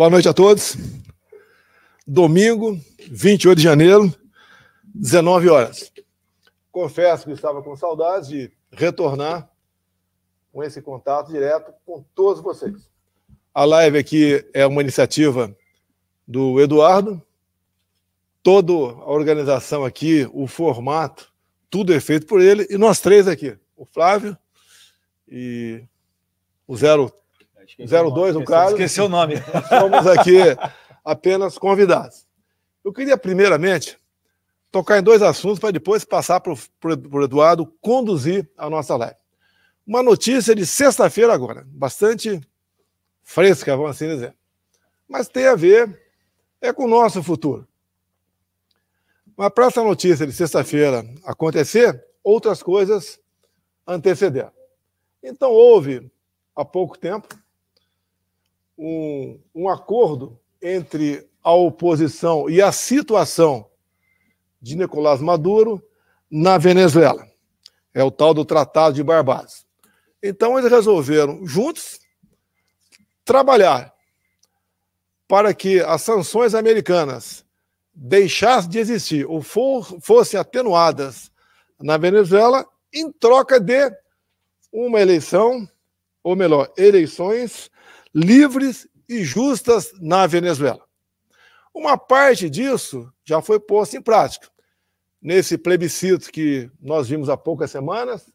Boa noite a todos. Domingo, 28 de janeiro, 19 horas. Confesso que estava com saudades de retornar com esse contato direto com todos vocês. A live aqui é uma iniciativa do Eduardo. Toda a organização aqui, o formato, tudo é feito por ele. E nós três aqui, o Flávio e o Zero 02, é no caso. Esqueceu o nome. Somos aqui apenas convidados. Eu queria, primeiramente, tocar em dois assuntos para depois passar para o Eduardo conduzir a nossa live. Uma notícia de sexta-feira agora, bastante fresca, vamos assim dizer. Mas tem a ver é com o nosso futuro. Mas para essa notícia de sexta-feira acontecer, outras coisas antecederam. Então houve, há pouco tempo, um, um acordo entre a oposição e a situação de Nicolás Maduro na Venezuela. É o tal do Tratado de Barbados. Então eles resolveram juntos trabalhar para que as sanções americanas deixassem de existir ou for, fossem atenuadas na Venezuela em troca de uma eleição, ou melhor, eleições livres e justas na Venezuela. Uma parte disso já foi posta em prática. Nesse plebiscito que nós vimos há poucas semanas,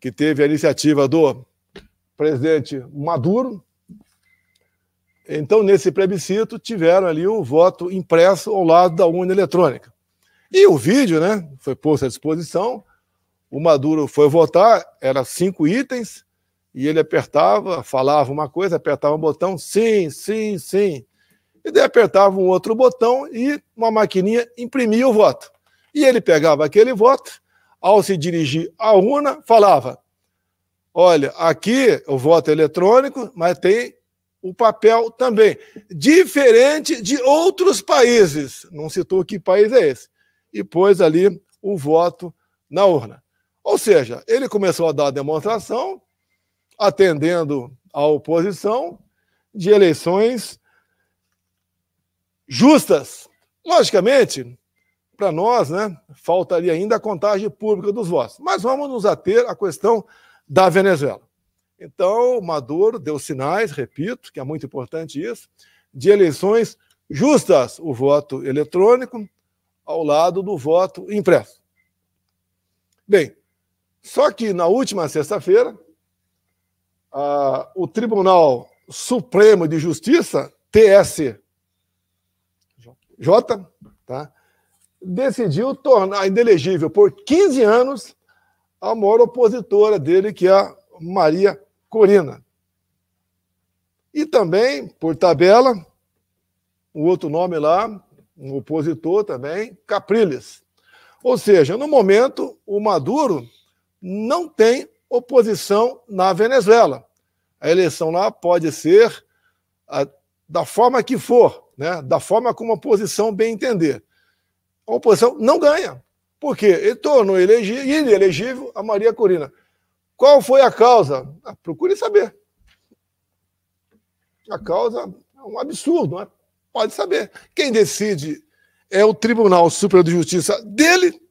que teve a iniciativa do presidente Maduro. Então, nesse plebiscito, tiveram ali o voto impresso ao lado da urna eletrônica. E o vídeo, né, foi posto à disposição. O Maduro foi votar, eram cinco itens, e ele apertava, falava uma coisa, apertava um botão, sim, sim, sim. E daí apertava um outro botão e uma maquininha imprimia o voto. E ele pegava aquele voto, ao se dirigir à urna, falava: Olha, aqui o voto é eletrônico, mas tem o papel também. Diferente de outros países, não citou que país é esse, e pôs ali o voto na urna. Ou seja, ele começou a dar a demonstração, atendendo à oposição de eleições justas. Logicamente, para nós, né, faltaria ainda a contagem pública dos votos. Mas vamos nos ater à questão da Venezuela. Então, Maduro deu sinais, repito, que é muito importante isso, de eleições justas, o voto eletrônico ao lado do voto impresso. Bem, só que na última sexta-feira, ah, o Tribunal Supremo de Justiça, TSJ, tá? decidiu tornar inelegível por 15 anos a maior opositora dele, que é a Maria Corina. E também, por tabela, o outro nome lá, um opositor também, Capriles. Ou seja, no momento, o Maduro não tem oposição na Venezuela. A eleição lá pode ser a, ah, da forma que for, né? da forma como a oposição bem entender. A oposição não ganha, porque ele tornou elegível, inelegível a Maria Corina. Qual foi a causa? Ah, procure saber. A causa é um absurdo, não é? Pode saber. Quem decide é o Tribunal Superior de Justiça dele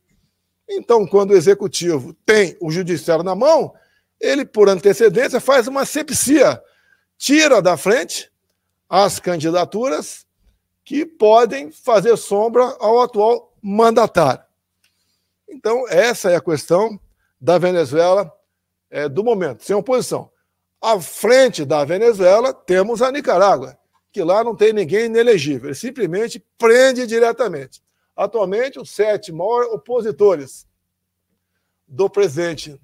então, quando o executivo tem o judiciário na mão, ele, por antecedência, faz uma sepsia, tira da frente as candidaturas que podem fazer sombra ao atual mandatário. Então, essa é a questão da Venezuela é, do momento, sem oposição. À frente da Venezuela, temos a Nicarágua, que lá não tem ninguém inelegível, ele simplesmente prende diretamente. Atualmente, os sete maiores opositores do presidente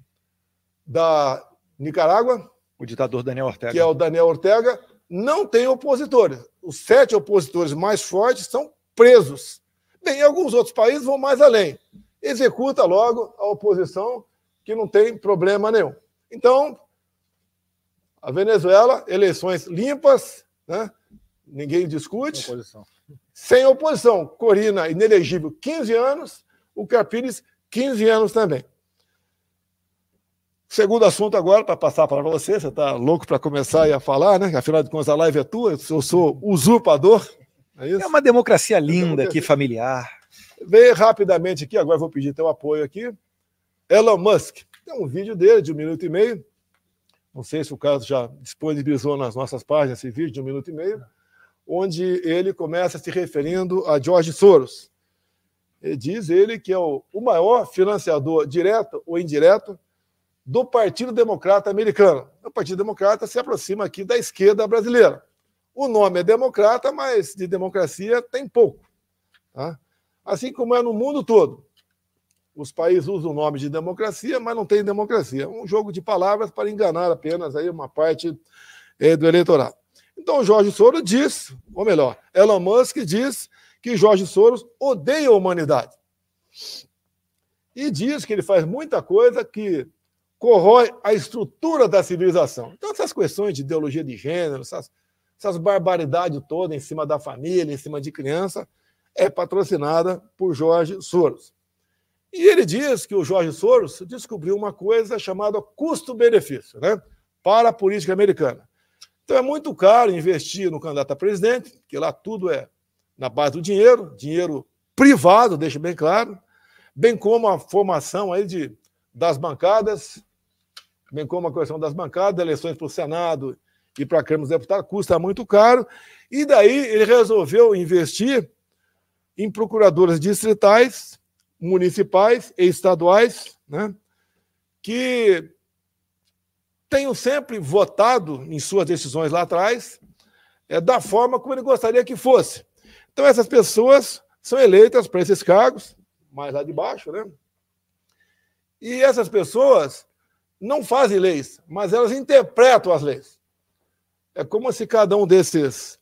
da Nicarágua, o ditador Daniel Ortega, que é o Daniel Ortega, não tem opositores. Os sete opositores mais fortes são presos. Bem, alguns outros países vão mais além. Executa logo a oposição, que não tem problema nenhum. Então, a Venezuela, eleições limpas, né? ninguém discute. Oposição sem oposição. Corina, inelegível, 15 anos. O Capires, 15 anos também. Segundo assunto agora, para passar para você, você está louco para começar a falar, né? Afinal de contas, a live é tua, eu sou usurpador. É, é uma democracia linda aqui, familiar. Vem rapidamente aqui, agora vou pedir teu apoio aqui. Elon Musk, tem um vídeo dele de um minuto e meio. Não sei se o caso já disponibilizou nas nossas páginas esse vídeo de um minuto e meio onde ele começa se referindo a George Soros. diz ele que é o, maior financiador direto ou indireto do Partido Democrata Americano. O Partido Democrata se aproxima aqui da esquerda brasileira. O nome é democrata, mas de democracia tem pouco. Tá? Assim como é no mundo todo. Os países usam o nome de democracia, mas não tem democracia. É um jogo de palavras para enganar apenas aí uma parte é, do eleitorado. Então, Jorge Soros diz, ou melhor, Elon Musk diz que Jorge Soros odeia a humanidade. E diz que ele faz muita coisa que corrói a estrutura da civilização. Então, essas questões de ideologia de gênero, essas, essas barbaridades todas em cima da família, em cima de criança, é patrocinada por Jorge Soros. E ele diz que o Jorge Soros descobriu uma coisa chamada custo-benefício né, para a política americana. Então é muito caro investir no candidato a presidente, porque lá tudo é na base do dinheiro, dinheiro privado, deixa bem claro, bem como a formação aí de, das bancadas, bem como a questão das bancadas, eleições para o Senado e para a Câmara dos Deputados, custa muito caro. E daí ele resolveu investir em procuradoras distritais, municipais e estaduais, né, que tenham sempre votado em suas decisões lá atrás é, da forma como ele gostaria que fosse. Então, essas pessoas são eleitas para esses cargos, mais lá de baixo, né? E essas pessoas não fazem leis, mas elas interpretam as leis. É como se cada um desses,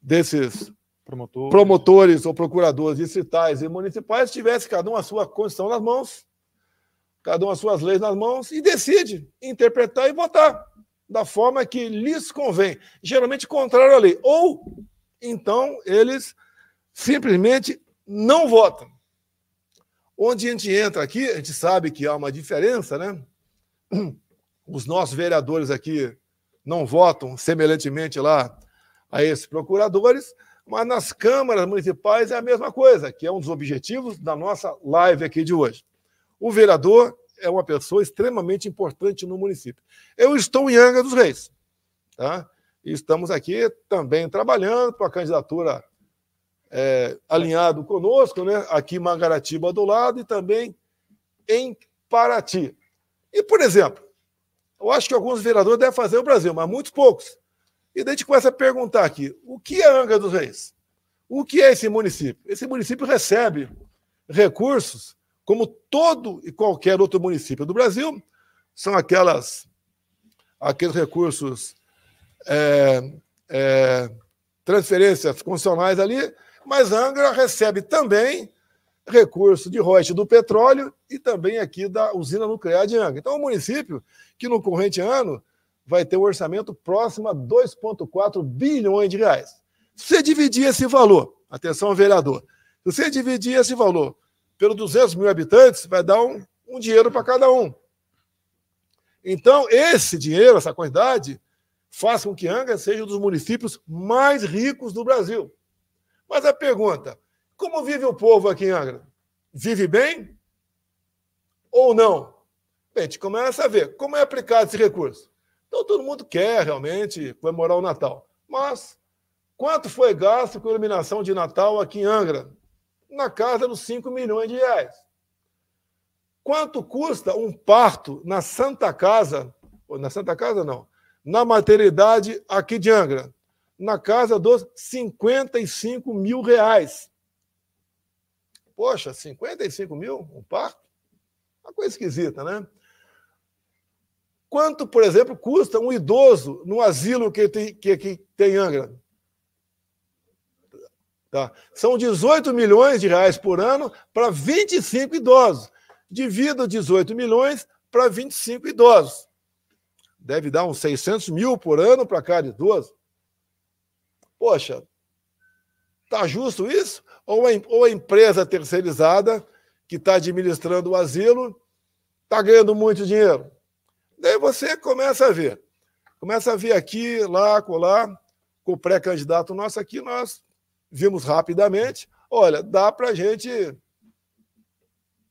desses promotores. promotores ou procuradores distritais e municipais tivesse cada um a sua condição nas mãos cada um as suas leis nas mãos e decide interpretar e votar da forma que lhes convém, geralmente contrário à lei. Ou então eles simplesmente não votam. Onde a gente entra aqui, a gente sabe que há uma diferença, né? Os nossos vereadores aqui não votam semelhantemente lá a esses procuradores, mas nas câmaras municipais é a mesma coisa, que é um dos objetivos da nossa live aqui de hoje. O vereador é uma pessoa extremamente importante no município. Eu estou em Anga dos Reis, tá? estamos aqui também trabalhando com a candidatura é, alinhado conosco, né? Aqui em Mangaratiba do lado e também em Paraty. E, por exemplo, eu acho que alguns vereadores devem fazer o Brasil, mas muitos poucos. E daí a gente começa a perguntar aqui: o que é Anga dos Reis? O que é esse município? Esse município recebe recursos como todo e qualquer outro município do Brasil, são aquelas aqueles recursos, é, é, transferências constitucionais ali, mas Angra recebe também recurso de royalties do petróleo e também aqui da usina nuclear de Angra. Então, é um município que no corrente ano vai ter um orçamento próximo a 2,4 bilhões de reais. Se você dividir esse valor, atenção, vereador, se você dividir esse valor pelo 200 mil habitantes, vai dar um, um dinheiro para cada um. Então, esse dinheiro, essa quantidade, faz com que Angra seja um dos municípios mais ricos do Brasil. Mas a pergunta, como vive o povo aqui em Angra? Vive bem ou não? Bem, a gente começa a ver como é aplicado esse recurso. Então, todo mundo quer realmente comemorar o Natal. Mas quanto foi gasto com iluminação de Natal aqui em Angra? na casa dos 5 milhões de reais. Quanto custa um parto na Santa Casa, ou na Santa Casa não, na maternidade aqui de Angra? Na casa dos 55 mil reais. Poxa, 55 mil um parto? Uma coisa esquisita, né? Quanto, por exemplo, custa um idoso no asilo que tem, que, que tem Angra? Tá? São 18 milhões de reais por ano para 25 idosos. Divida 18 milhões para 25 idosos. Deve dar uns 600 mil por ano para cada idoso. Poxa, está justo isso? Ou a, ou a empresa terceirizada que está administrando o asilo está ganhando muito dinheiro? Daí você começa a ver. Começa a ver aqui, lá, colar, com o pré-candidato nosso aqui, nós vimos rapidamente, olha, dá para a gente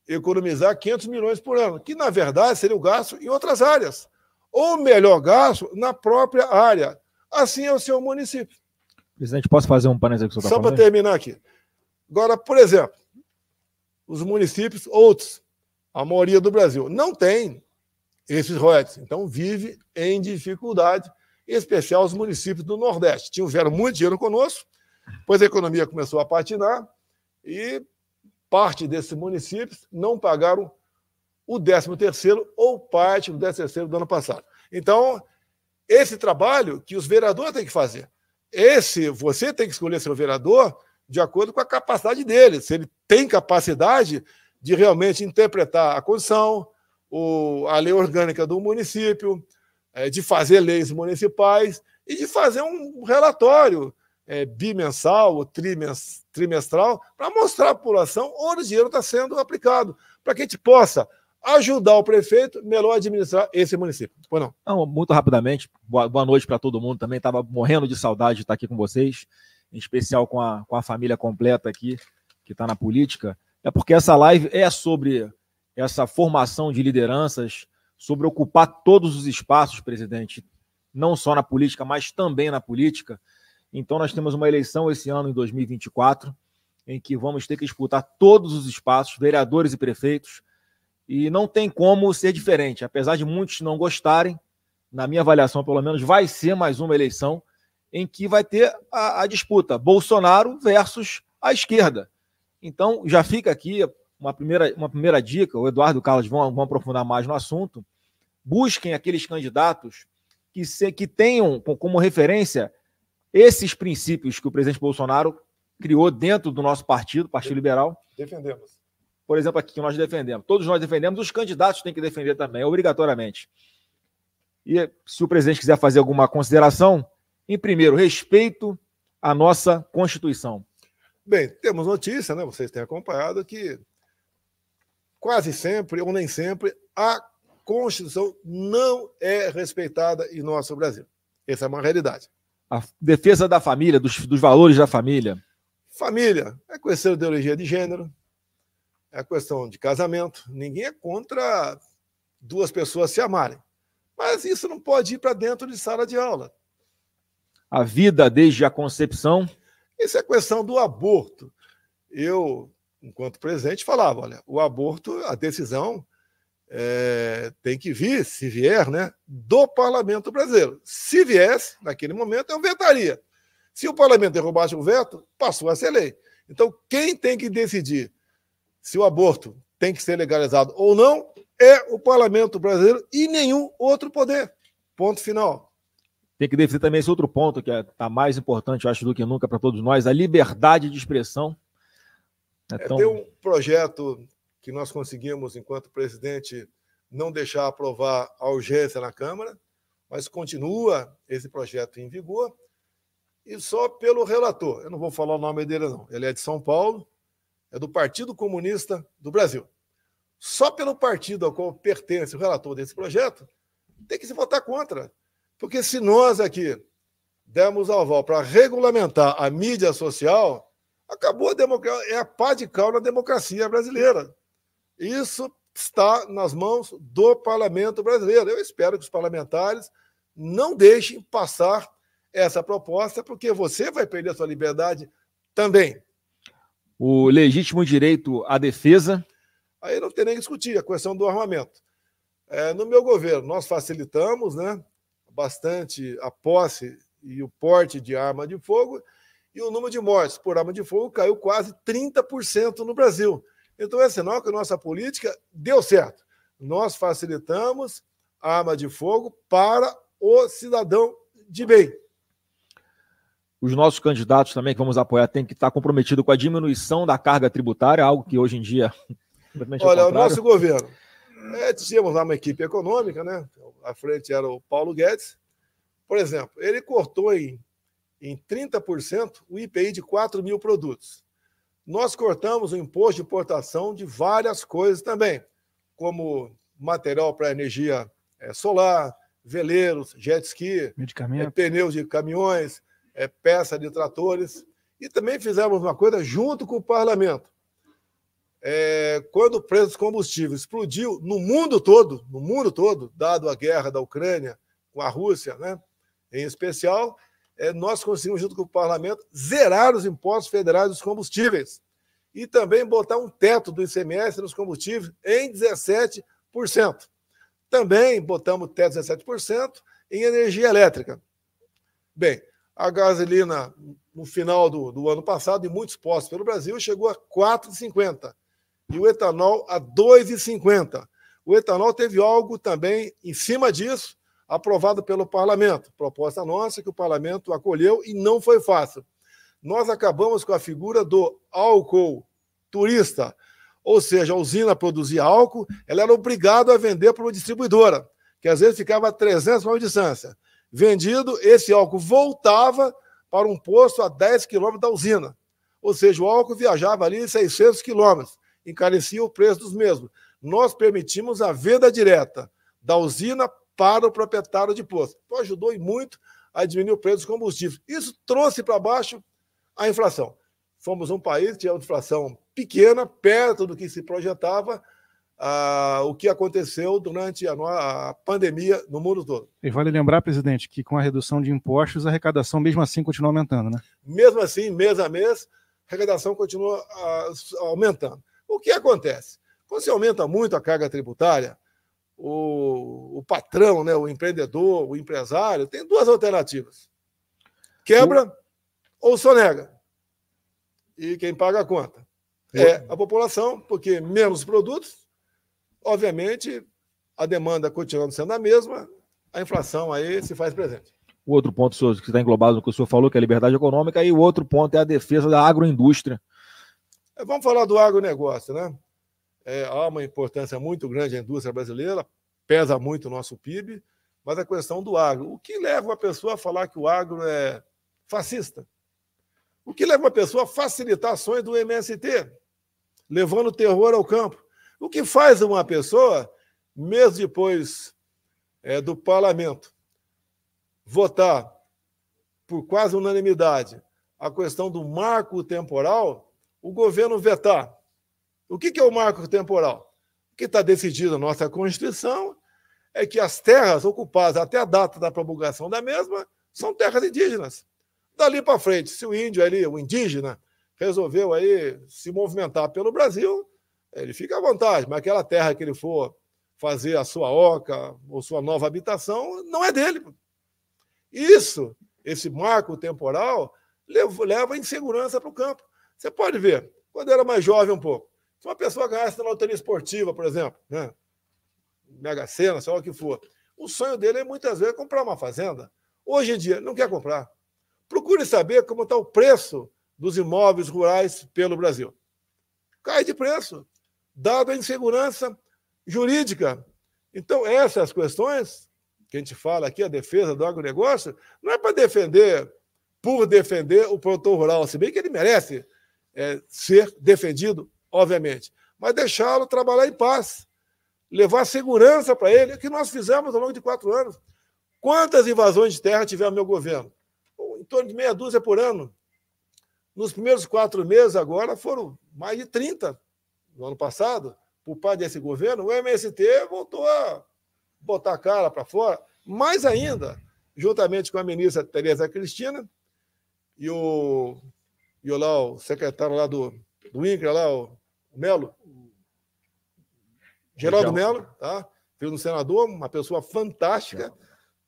economizar 500 milhões por ano, que na verdade seria o gasto em outras áreas, ou melhor, gasto na própria área. Assim é o seu município. Presidente, posso fazer um parênteses que você tá Só para terminar aqui. Agora, por exemplo, os municípios, outros, a maioria do Brasil, não tem esses royalties. Então, vive em dificuldade, em especial os municípios do Nordeste. Tiveram muito dinheiro conosco, Pois a economia começou a patinar e parte desses municípios não pagaram o 13 terceiro ou parte do 13 terceiro do ano passado. Então, esse trabalho que os vereadores têm que fazer. Esse, você tem que escolher seu vereador de acordo com a capacidade dele, se ele tem capacidade de realmente interpretar a condição, o, a lei orgânica do município, é, de fazer leis municipais e de fazer um relatório é, bimensal ou trimestral para mostrar à população onde o dinheiro está sendo aplicado, para que a gente possa ajudar o prefeito melhor administrar esse município. Pois não? não muito rapidamente, boa, boa noite para todo mundo também. Estava morrendo de saudade de estar aqui com vocês, em especial com a, com a família completa aqui, que está na política. É porque essa live é sobre essa formação de lideranças, sobre ocupar todos os espaços, presidente, não só na política, mas também na política. Então, nós temos uma eleição esse ano, em 2024, em que vamos ter que disputar todos os espaços, vereadores e prefeitos, e não tem como ser diferente. Apesar de muitos não gostarem, na minha avaliação, pelo menos, vai ser mais uma eleição em que vai ter a, a disputa Bolsonaro versus a esquerda. Então, já fica aqui uma primeira, uma primeira dica, o Eduardo e o Carlos vão, vão aprofundar mais no assunto. Busquem aqueles candidatos que, se, que tenham como referência esses princípios que o presidente Bolsonaro criou dentro do nosso partido, Partido Liberal. Defendemos. Por exemplo, aqui que nós defendemos. Todos nós defendemos, os candidatos têm que defender também, obrigatoriamente. E se o presidente quiser fazer alguma consideração, em primeiro, respeito à nossa Constituição. Bem, temos notícia, né? Vocês têm acompanhado que quase sempre, ou nem sempre, a Constituição não é respeitada em nosso Brasil. Essa é uma realidade a defesa da família, dos, dos valores da família? Família é conhecer a ideologia de gênero, é a questão de casamento. Ninguém é contra duas pessoas se amarem, mas isso não pode ir para dentro de sala de aula. A vida desde a concepção? Isso é a questão do aborto. Eu, enquanto presidente, falava: olha, o aborto, a decisão é, tem que vir, se vier, né, do parlamento brasileiro. Se viesse, naquele momento, eu vetaria. Se o parlamento derrubasse o veto, passou a ser lei. Então, quem tem que decidir se o aborto tem que ser legalizado ou não é o parlamento brasileiro e nenhum outro poder. Ponto final. Tem que definir também esse outro ponto, que é a tá mais importante, eu acho, do que nunca para todos nós, a liberdade de expressão. É tão... é, tem um projeto que nós conseguimos, enquanto presidente, não deixar aprovar a urgência na Câmara, mas continua esse projeto em vigor. E só pelo relator, eu não vou falar o nome dele, não. Ele é de São Paulo, é do Partido Comunista do Brasil. Só pelo partido ao qual pertence o relator desse projeto, tem que se votar contra. Porque se nós aqui demos aval para regulamentar a mídia social, acabou a democracia, é a pá de cal na democracia brasileira. Isso está nas mãos do parlamento brasileiro. Eu espero que os parlamentares não deixem passar essa proposta, porque você vai perder a sua liberdade também. O legítimo direito à defesa. Aí não tem nem que discutir a questão do armamento. É, no meu governo, nós facilitamos né, bastante a posse e o porte de arma de fogo, e o número de mortes por arma de fogo caiu quase 30% no Brasil. Então, é sinal que a nossa política deu certo. Nós facilitamos a arma de fogo para o cidadão de bem. Os nossos candidatos também que vamos apoiar têm que estar comprometidos com a diminuição da carga tributária, algo que hoje em dia. Olha, o nosso governo. É, tínhamos lá uma equipe econômica, né? À frente era o Paulo Guedes. Por exemplo, ele cortou em, em 30% o IPI de 4 mil produtos nós cortamos o imposto de importação de várias coisas também, como material para energia é, solar, veleiros, jet ski, é, pneus de caminhões, é, peça de tratores. E também fizemos uma coisa junto com o parlamento. É, quando o preço dos combustíveis explodiu no mundo todo, no mundo todo, dado a guerra da Ucrânia com a Rússia, né, em especial, é, nós conseguimos, junto com o parlamento, zerar os impostos federais dos combustíveis e também botar um teto do ICMS nos combustíveis em 17%. Também botamos teto 17% em energia elétrica. Bem, a gasolina, no final do, do ano passado, em muitos postos pelo Brasil, chegou a 4,50 e o etanol a 2,50. O etanol teve algo também em cima disso, aprovado pelo parlamento. Proposta nossa que o parlamento acolheu e não foi fácil. Nós acabamos com a figura do álcool turista, ou seja, a usina produzia álcool, ela era obrigada a vender para uma distribuidora, que às vezes ficava a 300 km de distância. Vendido, esse álcool voltava para um posto a 10 km da usina. Ou seja, o álcool viajava ali 600 km, encarecia o preço dos mesmos. Nós permitimos a venda direta da usina para o proprietário de poço. Então, ajudou e muito a diminuir o preço dos combustíveis. Isso trouxe para baixo a inflação. Fomos um país que tinha uma inflação pequena, perto do que se projetava, ah, o que aconteceu durante a, a, pandemia no mundo todo. E vale lembrar, presidente, que com a redução de impostos, a arrecadação mesmo assim continua aumentando, né? Mesmo assim, mês a mês, a arrecadação continua ah, aumentando. O que acontece? Quando você aumenta muito a carga tributária, o, o patrão, né, o empreendedor, o empresário, tem duas alternativas: quebra o... ou sonega. E quem paga a conta é. a população, porque menos produtos, obviamente, a demanda continuando sendo a mesma, a inflação aí se faz presente. O outro ponto senhor, que está englobado no que o senhor falou, que é a liberdade econômica, e o outro ponto é a defesa da agroindústria. É, vamos falar do agronegócio, né? é, há uma importância muito grande à indústria brasileira, pesa muito o nosso PIB, mas a é questão do agro. O que leva uma pessoa a falar que o agro é fascista? O que leva uma pessoa a facilitar ações do MST, levando terror ao campo? O que faz uma pessoa, mesmo depois é, do parlamento, votar por quase unanimidade a questão do marco temporal, o governo vetar o que é o marco temporal? O que está decidido na nossa Constituição é que as terras ocupadas até a data da promulgação da mesma são terras indígenas. Dali para frente, se o índio ali, o indígena, resolveu aí se movimentar pelo Brasil, ele fica à vontade, mas aquela terra que ele for fazer a sua oca ou sua nova habitação não é dele. Isso, esse marco temporal, leva insegurança para o campo. Você pode ver, quando eu era mais jovem um pouco, se uma pessoa ganhasse na loteria esportiva, por exemplo, né? Mega Sena, sei lá o que for, o sonho dele é muitas vezes comprar uma fazenda. Hoje em dia, não quer comprar. Procure saber como está o preço dos imóveis rurais pelo Brasil. Cai de preço, dado a insegurança jurídica. Então, essas questões que a gente fala aqui, a defesa do agronegócio, não é para defender por defender o produtor rural, se bem que ele merece é, ser defendido obviamente, mas deixá-lo trabalhar em paz, levar segurança para ele, é o que nós fizemos ao longo de quatro anos. Quantas invasões de terra tiver o meu governo? Em torno de meia dúzia por ano. Nos primeiros quatro meses, agora, foram mais de 30 no ano passado, por parte desse governo, o MST voltou a botar a cara para fora. Mais ainda, juntamente com a ministra Tereza Cristina e o, e o, lá, o secretário lá do, do INCRA, lá, o Melo, Geraldo Melo, tá? fez um senador, uma pessoa fantástica, Legal.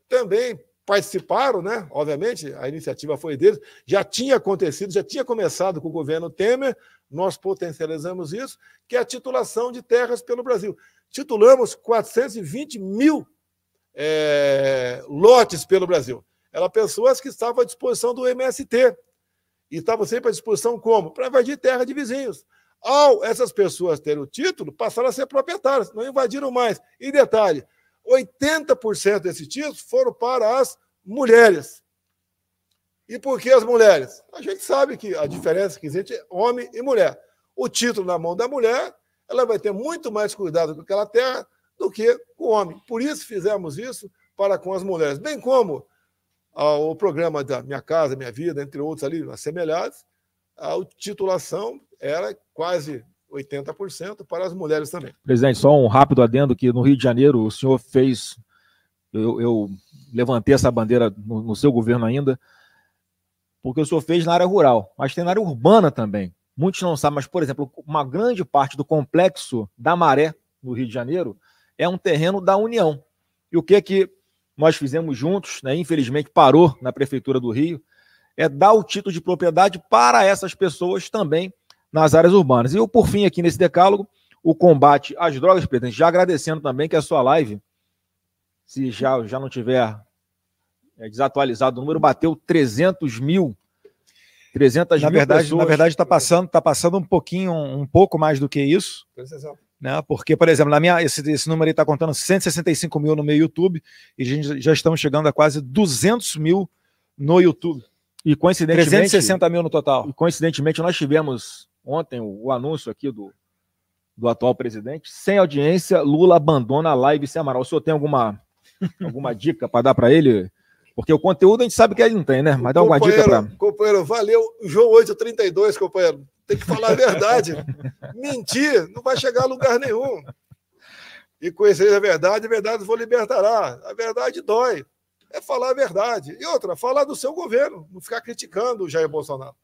também participaram, né? Obviamente, a iniciativa foi deles. Já tinha acontecido, já tinha começado com o governo Temer, nós potencializamos isso, que é a titulação de terras pelo Brasil. Titulamos 420 mil é, lotes pelo Brasil. Eram pessoas que estavam à disposição do MST. E estavam sempre à disposição como? Para invadir terra de vizinhos. Ao essas pessoas terem o título, passaram a ser proprietárias, não invadiram mais. E detalhe: 80% desses títulos foram para as mulheres. E por que as mulheres? A gente sabe que a diferença que existe é homem e mulher. O título na mão da mulher, ela vai ter muito mais cuidado com aquela terra do que o homem. Por isso fizemos isso para com as mulheres. Bem como ao ah, programa da Minha Casa, Minha Vida, entre outros ali, assemelhados, a titulação era quase 80% para as mulheres também. Presidente, só um rápido adendo que no Rio de Janeiro o senhor fez, eu, eu levantei essa bandeira no, no, seu governo ainda, porque o senhor fez na área rural, mas tem na área urbana também. Muitos não sabem, mas, por exemplo, uma grande parte do complexo da Maré, no Rio de Janeiro, é um terreno da União. E o que é que nós fizemos juntos, né? infelizmente parou na Prefeitura do Rio, é dar o título de propriedade para essas pessoas também nas áreas urbanas. E eu, por fim, aqui nesse decálogo, o combate às drogas, Pedro, já agradecendo também que a sua live, se já, já não tiver é, desatualizado o número, bateu 300 mil 300 na mil verdade, pessoas. Na verdade, está passando, tá passando um pouquinho, um, pouco mais do que isso. É, né? Porque, por exemplo, na minha, esse, esse número aí está contando 165 mil no meu YouTube e a gente já estamos chegando a quase 200 mil no YouTube. E coincidentemente. 360 mil no total. E coincidentemente, nós tivemos ontem o, o anúncio aqui do, do atual presidente. Sem audiência, Lula abandona a live sem Amaral. O senhor tem alguma, alguma dica para dar para ele? Porque o conteúdo a gente sabe que ele não tem, né? Mas dá alguma dica para. Companheiro, valeu. João 832, companheiro. Tem que falar a verdade. Mentir não vai chegar a lugar nenhum. E conhecer a verdade, a verdade vos libertará. A verdade dói é falar a verdade. E outra, falar do seu governo, não ficar criticando o Jair Bolsonaro.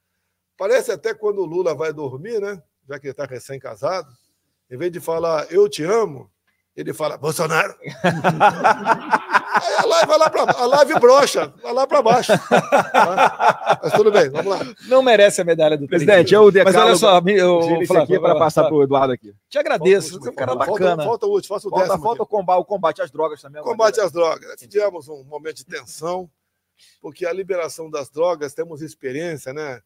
Parece até quando o Lula vai dormir, né? Já que ele está recém-casado, em vez de falar eu te amo, ele fala Bolsonaro. a live vai lá para a live brocha, vai lá para baixo. Tá? Mas tudo bem, vamos lá. Não merece a medalha do presidente. Eu decalo, Mas olha só, eu vou falar aqui para passar para o Eduardo aqui. Te agradeço, você é um cara falta, bacana. Falta o último, falta o décimo. Falta, o combate às drogas também. Combate às drogas. Tivemos um momento de tensão, porque a liberação das drogas temos experiência, né?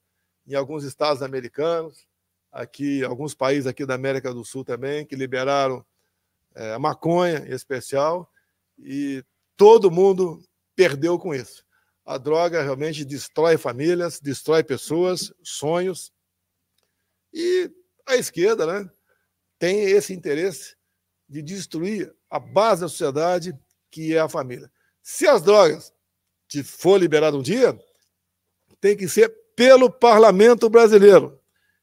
Em alguns estados americanos, aqui alguns países aqui da América do Sul também que liberaram é, a maconha em especial e Todo mundo perdeu com isso. A droga realmente destrói famílias, destrói pessoas, sonhos. E a esquerda né, tem esse interesse de destruir a base da sociedade, que é a família. Se as drogas te for liberado um dia, tem que ser pelo parlamento brasileiro.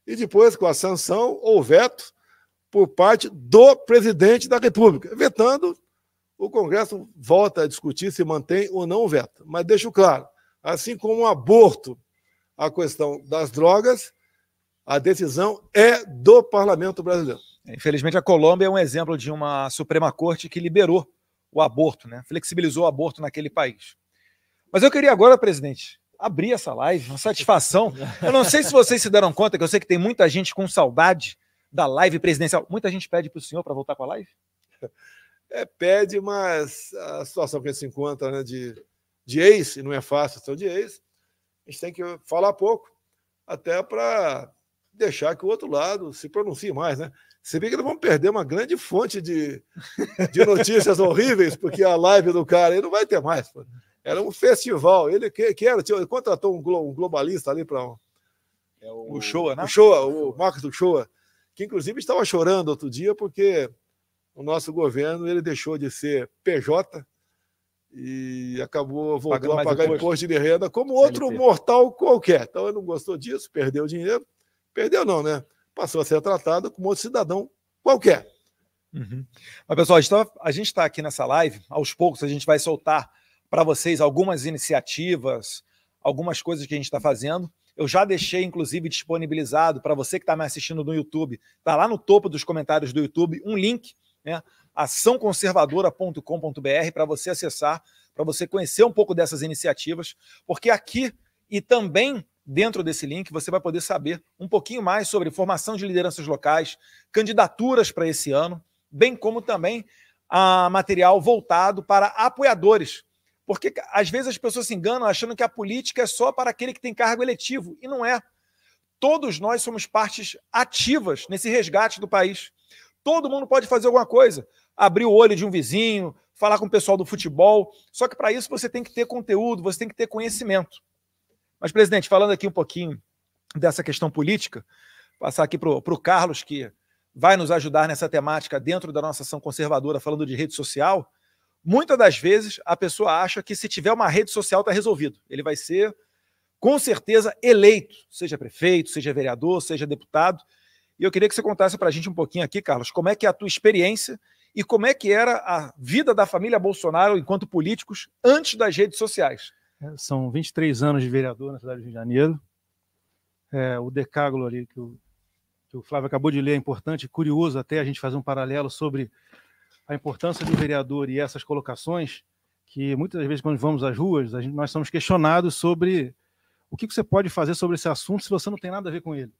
E depois com a sanção ou veto por parte do presidente da República, vetando o Congresso volta a discutir se mantém ou não o veto. Mas deixo claro, assim como o aborto, a questão das drogas, a decisão é do parlamento brasileiro. É, infelizmente, a Colômbia é um exemplo de uma Suprema Corte que liberou o aborto, né? flexibilizou o aborto naquele país. Mas eu queria agora, presidente, abrir essa live, uma satisfação. Eu não sei se vocês se deram conta, que eu sei que tem muita gente com saudade da live presidencial. Muita gente pede para o senhor para voltar com a live? é, pede, mas a situação que a gente se encontra né, de, de ex, e não é fácil ser de ex, a gente tem que falar pouco, até para deixar que o outro lado se pronuncie mais, né? Se bem que nós vamos perder uma grande fonte de, de notícias horríveis, porque a live do cara aí não vai ter mais. Pô. Era um festival. Ele que, que era, ele contratou um, glo, um globalista ali para um, é o, o né? O Shoa, o Marcos do Shoa, que inclusive estava chorando outro dia porque o nosso governo ele deixou de ser PJ e acabou voltando a pagar imposto. imposto. de renda como outro LP. mortal qualquer. Então ele não gostou disso, perdeu dinheiro. Perdeu não, né? Passou a ser tratado como outro cidadão qualquer. Uhum. Mas, pessoal, a gente está tá aqui nessa live, aos poucos a gente vai soltar para vocês algumas iniciativas, algumas coisas que a gente está fazendo. Eu já deixei, inclusive, disponibilizado para você que está me assistindo no YouTube, está lá no topo dos comentários do YouTube, um link né? açãoconservadora.com.br para você acessar, para você conhecer um pouco dessas iniciativas, porque aqui e também dentro desse link você vai poder saber um pouquinho mais sobre formação de lideranças locais, candidaturas para esse ano, bem como também a material voltado para apoiadores. Porque às vezes as pessoas se enganam achando que a política é só para aquele que tem cargo eletivo, e não é. Todos nós somos partes ativas nesse resgate do país. Todo mundo pode fazer alguma coisa. Abrir o olho de um vizinho, falar com o pessoal do futebol. Só que para isso você tem que ter conteúdo, você tem que ter conhecimento. Mas, presidente, falando aqui um pouquinho dessa questão política, passar aqui para o Carlos, que vai nos ajudar nessa temática dentro da nossa ação conservadora, falando de rede social. Muitas das vezes a pessoa acha que se tiver uma rede social está resolvido. Ele vai ser, com certeza, eleito, seja prefeito, seja vereador, seja deputado. E eu queria que você contasse para a gente um pouquinho aqui, Carlos, como é que é a tua experiência e como é que era a vida da família Bolsonaro enquanto políticos antes das redes sociais. É, são 23 anos de vereador na cidade do Rio de Janeiro. É, o decágulo ali que o, que o Flávio acabou de ler é importante, curioso até a gente fazer um paralelo sobre a importância do vereador e essas colocações, que muitas vezes quando vamos às ruas, gente, nós somos questionados sobre o que, que você pode fazer sobre esse assunto se você não tem nada a ver com ele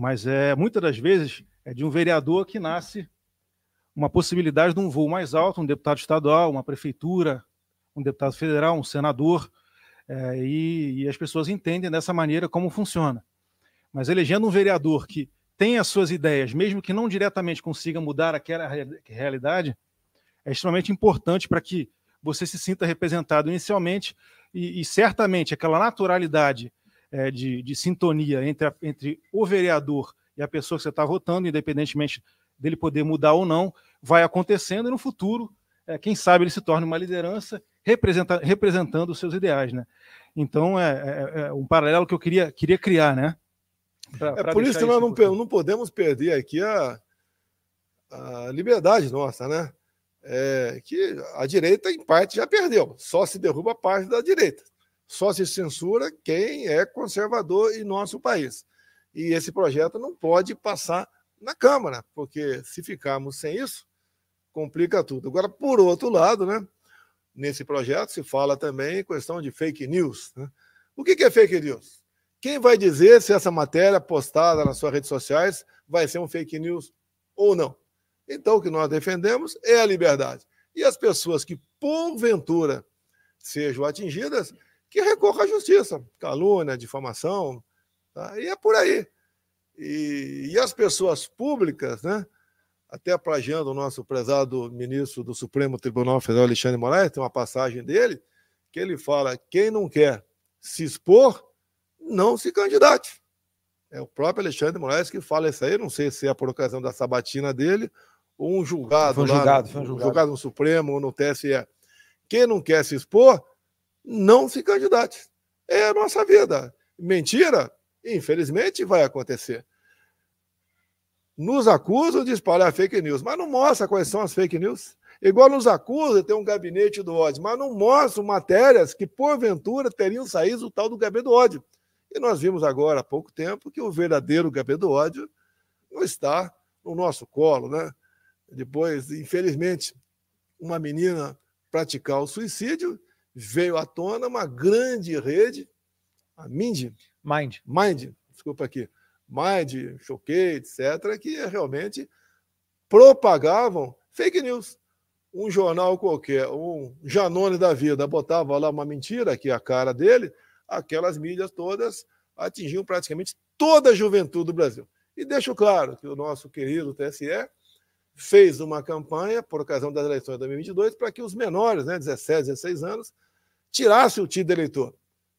mas é muitas das vezes é de um vereador que nasce uma possibilidade de um voo mais alto, um deputado estadual, uma prefeitura, um deputado federal, um senador, é, e, e, as pessoas entendem dessa maneira como funciona. Mas elegendo um vereador que tem as suas ideias, mesmo que não diretamente consiga mudar aquela realidade, é extremamente importante para que você se sinta representado inicialmente e, e certamente aquela naturalidade é, de, de, sintonia entre, a, entre o vereador e a pessoa que você está votando, independentemente dele poder mudar ou não, vai acontecendo e no futuro, é, quem sabe ele se torne uma liderança representa, representando os seus ideais, né? Então é, é, é um paralelo que eu queria, queria criar, né? Pra, é pra por isso que nós não, não podemos perder aqui a, a liberdade nossa, né? É, que a direita, em parte, já perdeu. Só se derruba a parte da direita. Só se censura quem é conservador em nosso país. E esse projeto não pode passar na Câmara, porque se ficarmos sem isso, complica tudo. Agora, por outro lado, né, nesse projeto se fala também em questão de fake news. Né? O que é fake news? Quem vai dizer se essa matéria postada nas suas redes sociais vai ser um fake news ou não? Então, o que nós defendemos é a liberdade. E as pessoas que, porventura, sejam atingidas, que recorra à justiça. Calúnia, difamação, tá? e é por aí. E, e as pessoas públicas, né? até plagiando o nosso prezado ministro do Supremo Tribunal Federal, Alexandre Moraes, tem uma passagem dele, que ele fala: quem não quer se expor, não se candidate. É o próprio Alexandre Moraes que fala isso aí, não sei se é por ocasião da sabatina dele ou um julgado, foi um julgado, lá, foi um julgado. julgado no Supremo ou no TSE. Quem não quer se expor, não se candidate. É a nossa vida. Mentira, infelizmente, vai acontecer. Nos acusam de espalhar fake news, mas não mostra quais são as fake news. Igual nos acusa de ter um gabinete do ódio, mas não mostra matérias que, porventura, teriam saído o tal do gabinete do ódio. E nós vimos agora, há pouco tempo, que o verdadeiro gabinete do ódio não está no nosso colo, né? Depois, infelizmente, uma menina praticar o suicídio veio à tona uma grande rede, a Mind. Mind. Mind, desculpa aqui. Mind, Choquei, etc., que realmente propagavam fake news. Um jornal qualquer, um Janone da vida, botava lá uma mentira, que é a cara dele, aquelas mídias todas atingiam praticamente toda a juventude do Brasil. E deixo claro que o nosso querido TSE fez uma campanha, por ocasião das eleições de 2022, para que os menores, né, 17, 16 anos, tirassem o título de eleitor.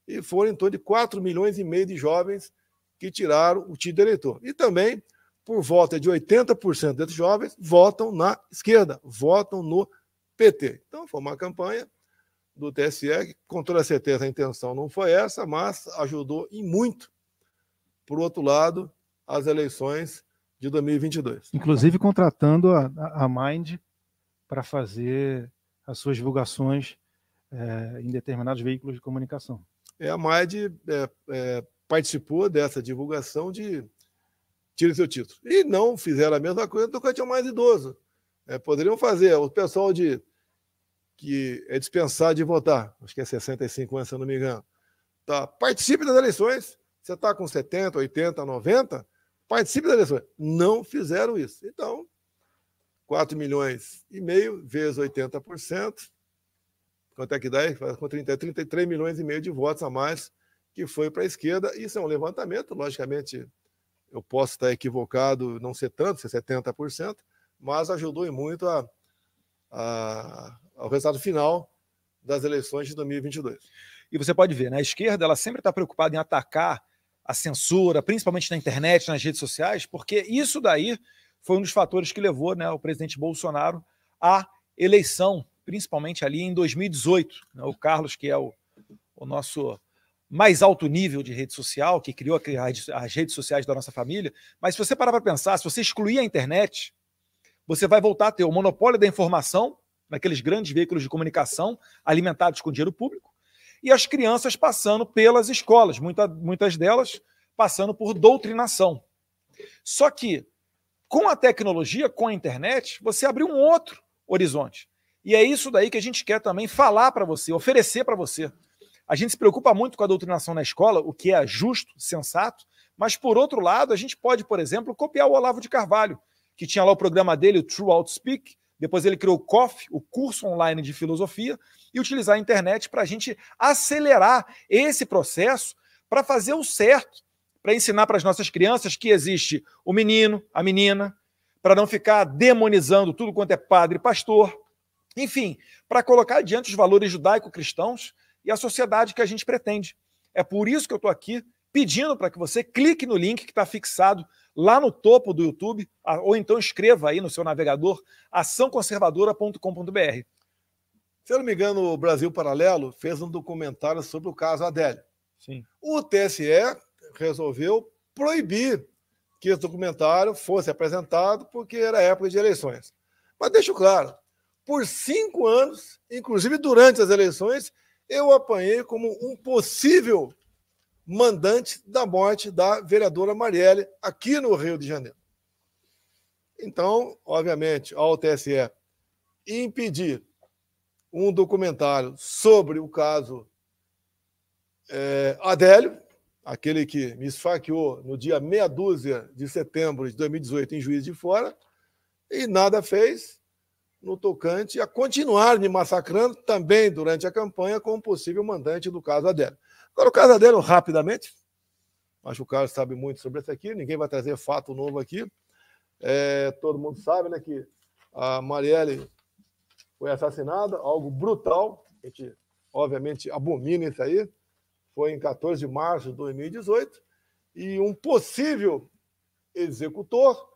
E foram em torno de 4 milhões e meio de jovens que tiraram o título de eleitor. E também, por volta de 80% desses jovens, votam na esquerda, votam no PT. Então, foi uma campanha do TSE, que com toda certeza a intenção não foi essa, mas ajudou e muito, por outro lado, as eleições de 2022. Inclusive contratando a, a Mind para fazer as suas divulgações é, em determinados veículos de comunicação. É, a Mind é, é, participou dessa divulgação de Tire Seu Título. E não fizeram a mesma coisa do que tinha mais idoso. É, poderiam fazer, o pessoal de que é dispensado de votar, acho que é 65 anos, se eu não me engano, tá, participe das eleições, você está com 70, 80, 90, participe das eleições. Não fizeram isso. Então, 4 milhões e meio vezes 80%, quanto é que dá? Com 30, 33 milhões e meio de votos a mais que foi para a esquerda. Isso é um levantamento, logicamente, eu posso estar equivocado, não ser tanto, ser 70%, mas ajudou muito a, a, ao resultado final das eleições de 2022. E você pode ver, né? a esquerda ela sempre está preocupada em atacar a censura, principalmente na internet, nas redes sociais, porque isso daí foi um dos fatores que levou né, o presidente Bolsonaro à eleição, principalmente ali em 2018. Né, o Carlos, que é o, o nosso mais alto nível de rede social, que criou as redes sociais da nossa família. Mas se você parar para pensar, se você excluir a internet, você vai voltar a ter o monopólio da informação naqueles grandes veículos de comunicação alimentados com dinheiro público e as crianças passando pelas escolas, muita, muitas delas passando por doutrinação. Só que com a tecnologia, com a internet, você abriu um outro horizonte. E é isso daí que a gente quer também falar para você, oferecer para você. A gente se preocupa muito com a doutrinação na escola, o que é justo, sensato, mas por outro lado, a gente pode, por exemplo, copiar o Olavo de Carvalho, que tinha lá o programa dele, o True Out Speak, depois ele criou o COF, o curso online de filosofia, e utilizar a internet para a gente acelerar esse processo para fazer o certo, para ensinar para as nossas crianças que existe o menino, a menina, para não ficar demonizando tudo quanto é padre e pastor. Enfim, para colocar diante os valores judaico-cristãos e a sociedade que a gente pretende. É por isso que eu estou aqui pedindo para que você clique no link que está fixado lá no topo do YouTube, ou então escreva aí no seu navegador açãoconservadora.com.br. Se eu não me engano, o Brasil Paralelo fez um documentário sobre o caso Adélio. Sim. O TSE resolveu proibir que esse documentário fosse apresentado, porque era época de eleições. Mas deixo claro, por cinco anos, inclusive durante as eleições, eu apanhei como um possível mandante da morte da vereadora Marielle aqui no Rio de Janeiro. Então, obviamente, ao TSE impedir um documentário sobre o caso é, Adélio, aquele que me esfaqueou no dia meia dúzia de setembro de 2018 em Juiz de Fora, e nada fez no tocante a continuar me massacrando também durante a campanha como possível mandante do caso Adélio. Agora, o caso Adélio, rapidamente, acho que o Carlos sabe muito sobre isso aqui, ninguém vai trazer fato novo aqui. É, todo mundo sabe né, que a Marielle foi assassinada, algo brutal. A gente, obviamente, abomina isso aí. Foi em 14 de março de 2018. E um possível executor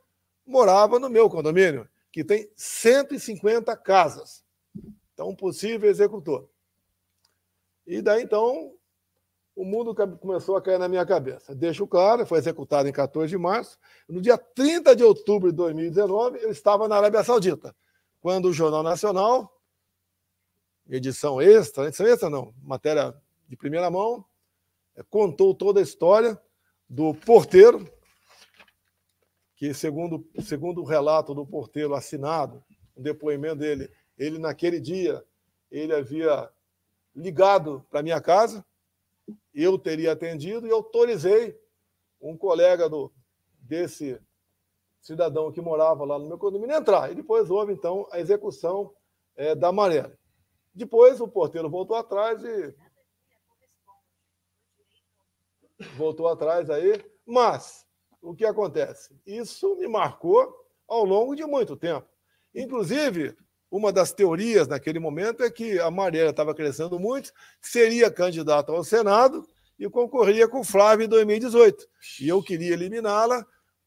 morava no meu condomínio, que tem 150 casas. Então, um possível executor. E daí, então, o mundo começou a cair na minha cabeça. Deixo claro, foi executado em 14 de março. No dia 30 de outubro de 2019, eu estava na Arábia Saudita quando o Jornal Nacional, edição extra, né? edição extra não, matéria de primeira mão, é, contou toda a história do porteiro, que segundo, segundo o relato do porteiro assinado, o depoimento dele, ele naquele dia, ele havia ligado para minha casa, eu teria atendido e autorizei um colega do, desse cidadão que morava lá no meu condomínio entrar. E depois houve, então, a execução é, da Amarela. Depois o porteiro voltou atrás e. Voltou atrás aí. Mas, o que acontece? Isso me marcou ao longo de muito tempo. Inclusive, uma das teorias naquele momento é que a Mariela estava crescendo muito, seria candidata ao Senado e concorria com o Flávio em 2018. E eu queria eliminá-la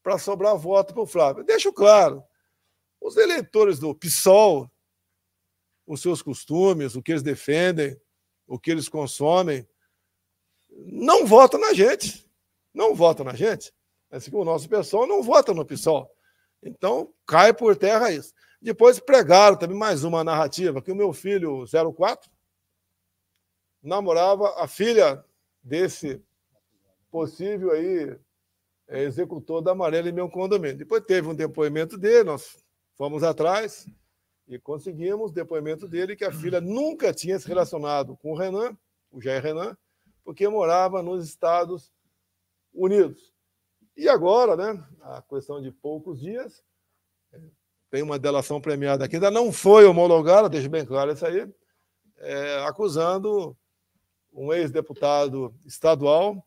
para sobrar voto para o Flávio. deixo claro, os eleitores do PSOL, os seus costumes, o que eles defendem, o que eles consomem, não votam na gente. Não votam na gente. É assim como o nosso pessoal não vota no PSOL. Então, cai por terra isso. Depois pregaram também mais uma narrativa, que o meu filho 04 namorava a filha desse possível aí é, executor da Amarela em meu condomínio. Depois teve um depoimento dele, nós fomos atrás e conseguimos depoimento dele que a filha nunca tinha se relacionado com o Renan, o Jair Renan, porque morava nos Estados Unidos. E agora, né, a questão de poucos dias, é, tem uma delação premiada que ainda não foi homologada, deixa bem claro isso aí, é, acusando um ex-deputado estadual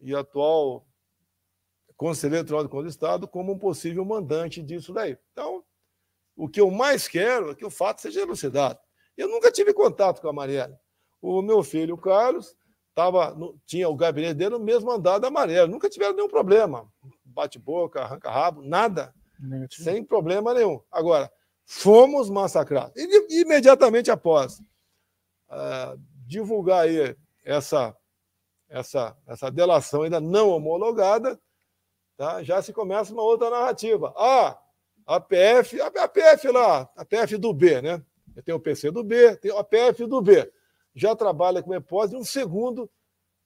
e atual Conselheiro eleitoral do Estado como um possível mandante disso daí. Então, o que eu mais quero é que o fato seja elucidado. Eu nunca tive contato com a Marielle. O meu filho, o Carlos, tava no, tinha o gabinete dele no mesmo andar da Marielle. Nunca tiveram nenhum problema. Bate-boca, arranca-rabo, nada. Negativo. Sem problema nenhum. Agora, fomos massacrados. E, imediatamente após uh, divulgar aí essa, essa, essa delação ainda não homologada, tá? já se começa uma outra narrativa. Ah, a PF, a PF lá, a PF do B, né? Tem o PC do B, tem a PF do B. Já trabalha com EPOS e um segundo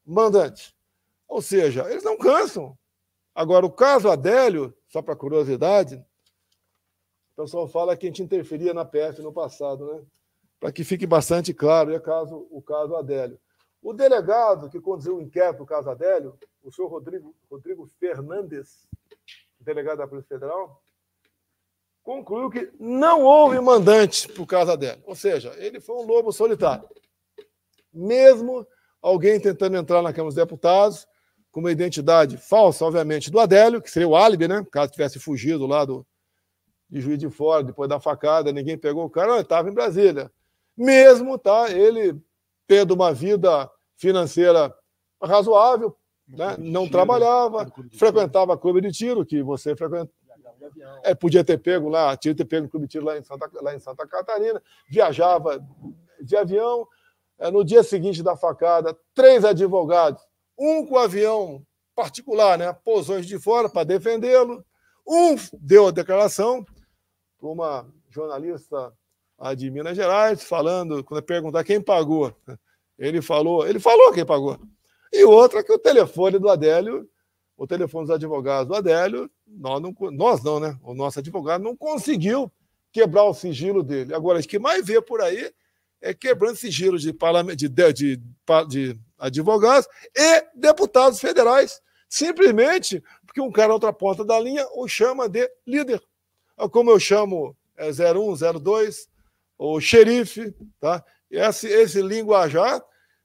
mandante. Ou seja, eles não cansam. Agora, o caso Adélio, só para curiosidade, o pessoal fala que a gente interferia na PF no passado, né? Para que fique bastante claro, é caso, o caso Adélio. O delegado que conduziu o inquérito do caso Adélio o senhor Rodrigo, Rodrigo Fernandes, delegado da Polícia Federal, concluiu que não houve mandante por causa dela. Ou seja, ele foi um lobo solitário. Mesmo alguém tentando entrar na Câmara dos Deputados, com uma identidade falsa, obviamente, do Adélio, que seria o álibi, né? Caso tivesse fugido lá do, de juiz de fora, depois da facada, ninguém pegou o cara, ele estava em Brasília. Mesmo tá, ele tendo uma vida financeira razoável, né? não tiro, trabalhava, clube frequentava clube de tiro, que você frequenta. É, podia ter pego lá, tinha ter pego no clube de tiro lá em Santa, lá em Santa Catarina, viajava de avião. É, no dia seguinte da facada, três advogados, um com avião particular, né? Pousões de fora para defendê-lo. Um deu a declaração para uma jornalista de Minas Gerais, falando, quando perguntar quem pagou, ele falou, ele falou quem pagou. E outra que o telefone do Adélio, o telefone dos advogados do Adélio, nós não, nós não, né? O nosso advogado não conseguiu quebrar o sigilo dele. Agora, o que mais vê por aí é quebrando sigilo de, de, de, de advogados e deputados federais, simplesmente porque um cara outra ponta da linha o chama de líder. É como eu chamo é, 01, 02, o xerife, tá? Esse, esse linguajar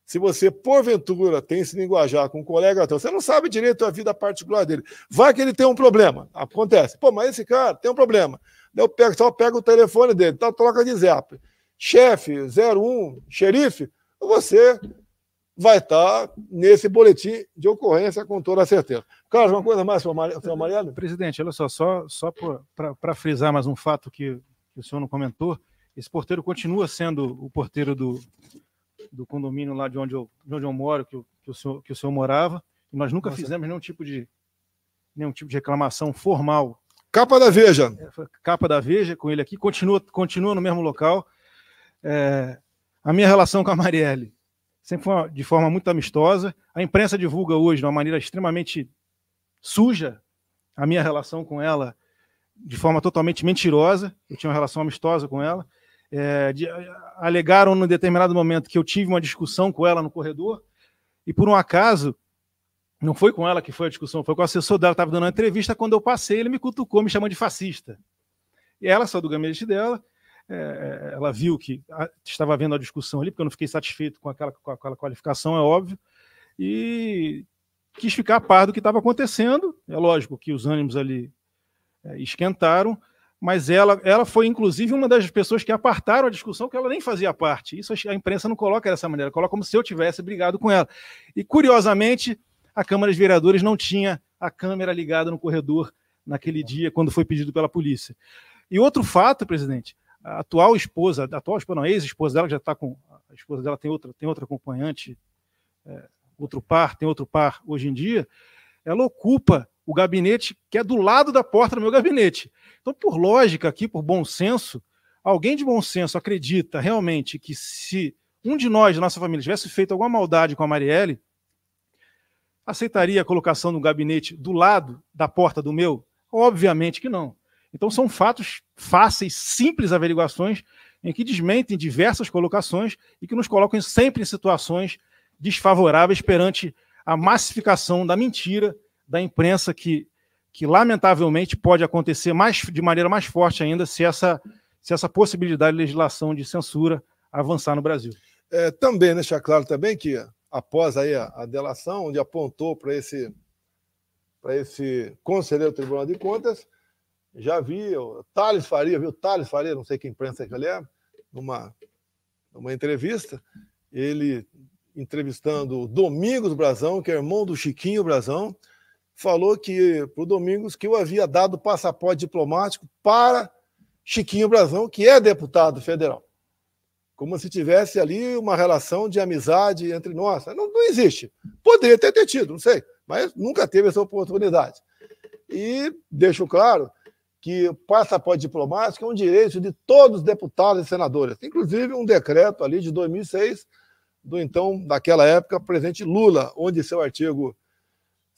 se você, porventura, tem esse linguajar com um colega teu, você não sabe direito a vida particular dele. Vai que ele tem um problema. Acontece. Pô, mas esse cara tem um problema. eu pego, só pego o telefone dele, tá, troca de zap. Chefe, 01, xerife, você vai estar tá nesse boletim de ocorrência com toda certeza. Carlos, uma coisa mais, senhor Mariano? Presidente, olha só, só, só para frisar mais um fato que, que o senhor não comentou, esse porteiro continua sendo o porteiro do, do condomínio lá de onde eu, de onde eu moro, que, que, o senhor, que o senhor morava, e nós nunca Nossa. fizemos nenhum tipo de nenhum tipo de reclamação formal. Capa da Veja. É, capa da Veja com ele aqui, continua, continua no mesmo local. É, a minha relação com a Marielle sempre foi uma, de forma muito amistosa. A imprensa divulga hoje de uma maneira extremamente suja a minha relação com ela, de forma totalmente mentirosa. Eu tinha uma relação amistosa com ela é, de, é, alegaram num determinado momento que eu tive uma discussão com ela no corredor, e por um acaso, não foi com ela que foi a discussão, foi com o assessor dela, estava dando uma entrevista, quando eu passei, ele me cutucou, me chamando de fascista. E ela só do gabinete dela, é, é, ela viu que a, estava havendo a discussão ali, porque eu não fiquei satisfeito com aquela, com aquela qualificação, é óbvio, e quis ficar a par do que estava acontecendo. É lógico que os ânimos ali é, esquentaram, mas ela, ela foi inclusive uma das pessoas que apartaram a discussão que ela nem fazia parte. Isso a imprensa não coloca dessa maneira, coloca como se eu tivesse brigado com ela. E curiosamente, a Câmara dos Vereadores não tinha a câmera ligada no corredor naquele dia quando foi pedido pela polícia. E outro fato, presidente, a atual esposa, a atual esposa, não, ex-esposa dela já está com a esposa dela tem outra, tem outra acompanhante, é, outro par, tem outro par hoje em dia. Ela ocupa o gabinete que é do lado da porta do meu gabinete. Então, por lógica aqui, por bom senso, alguém de bom senso acredita realmente que se um de nós, da nossa família, tivesse feito alguma maldade com a Marielle, aceitaria a colocação do gabinete do lado da porta do meu? Obviamente que não. Então, são fatos fáceis, simples averiguações em que desmentem diversas colocações e que nos colocam sempre em situações desfavoráveis perante a massificação da mentira da imprensa que, que lamentavelmente pode acontecer mais, de maneira mais forte ainda se essa, se essa possibilidade de legislação de censura avançar no Brasil. É, também deixar claro também que após aí a, a delação, onde apontou para esse para esse conselheiro do Tribunal de Contas, já vi o Thales Faria, viu? Thales Faria, não sei que imprensa que ele é, numa, numa entrevista, ele entrevistando o Domingos Brazão, que é irmão do Chiquinho Brazão, falou que para o Domingos que eu havia dado passaporte diplomático para Chiquinho Brazão, que é deputado federal. Como se tivesse ali uma relação de amizade entre nós. Não, não existe. Poderia ter, ter tido, não sei, mas nunca teve essa oportunidade. E deixo claro que o passaporte diplomático é um direito de todos os deputados e senadores, inclusive um decreto ali de 2006 do então, daquela época, presidente Lula, onde seu artigo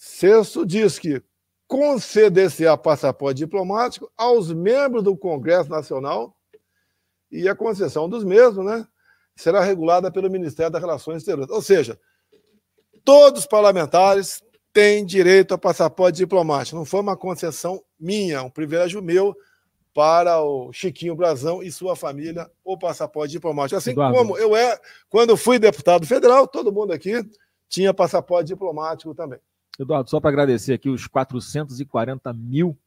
Sexto diz que conceder-se-á passaporte diplomático aos membros do Congresso Nacional e a concessão dos mesmos, né? Será regulada pelo Ministério das Relações Exteriores. Ou seja, todos os parlamentares têm direito a passaporte diplomático. Não foi uma concessão minha, é um privilégio meu para o Chiquinho Brazão e sua família o passaporte diplomático. Assim Eduardo. como eu é, quando fui deputado federal, todo mundo aqui tinha passaporte diplomático também. Eduardo, só para agradecer aqui os 440 mil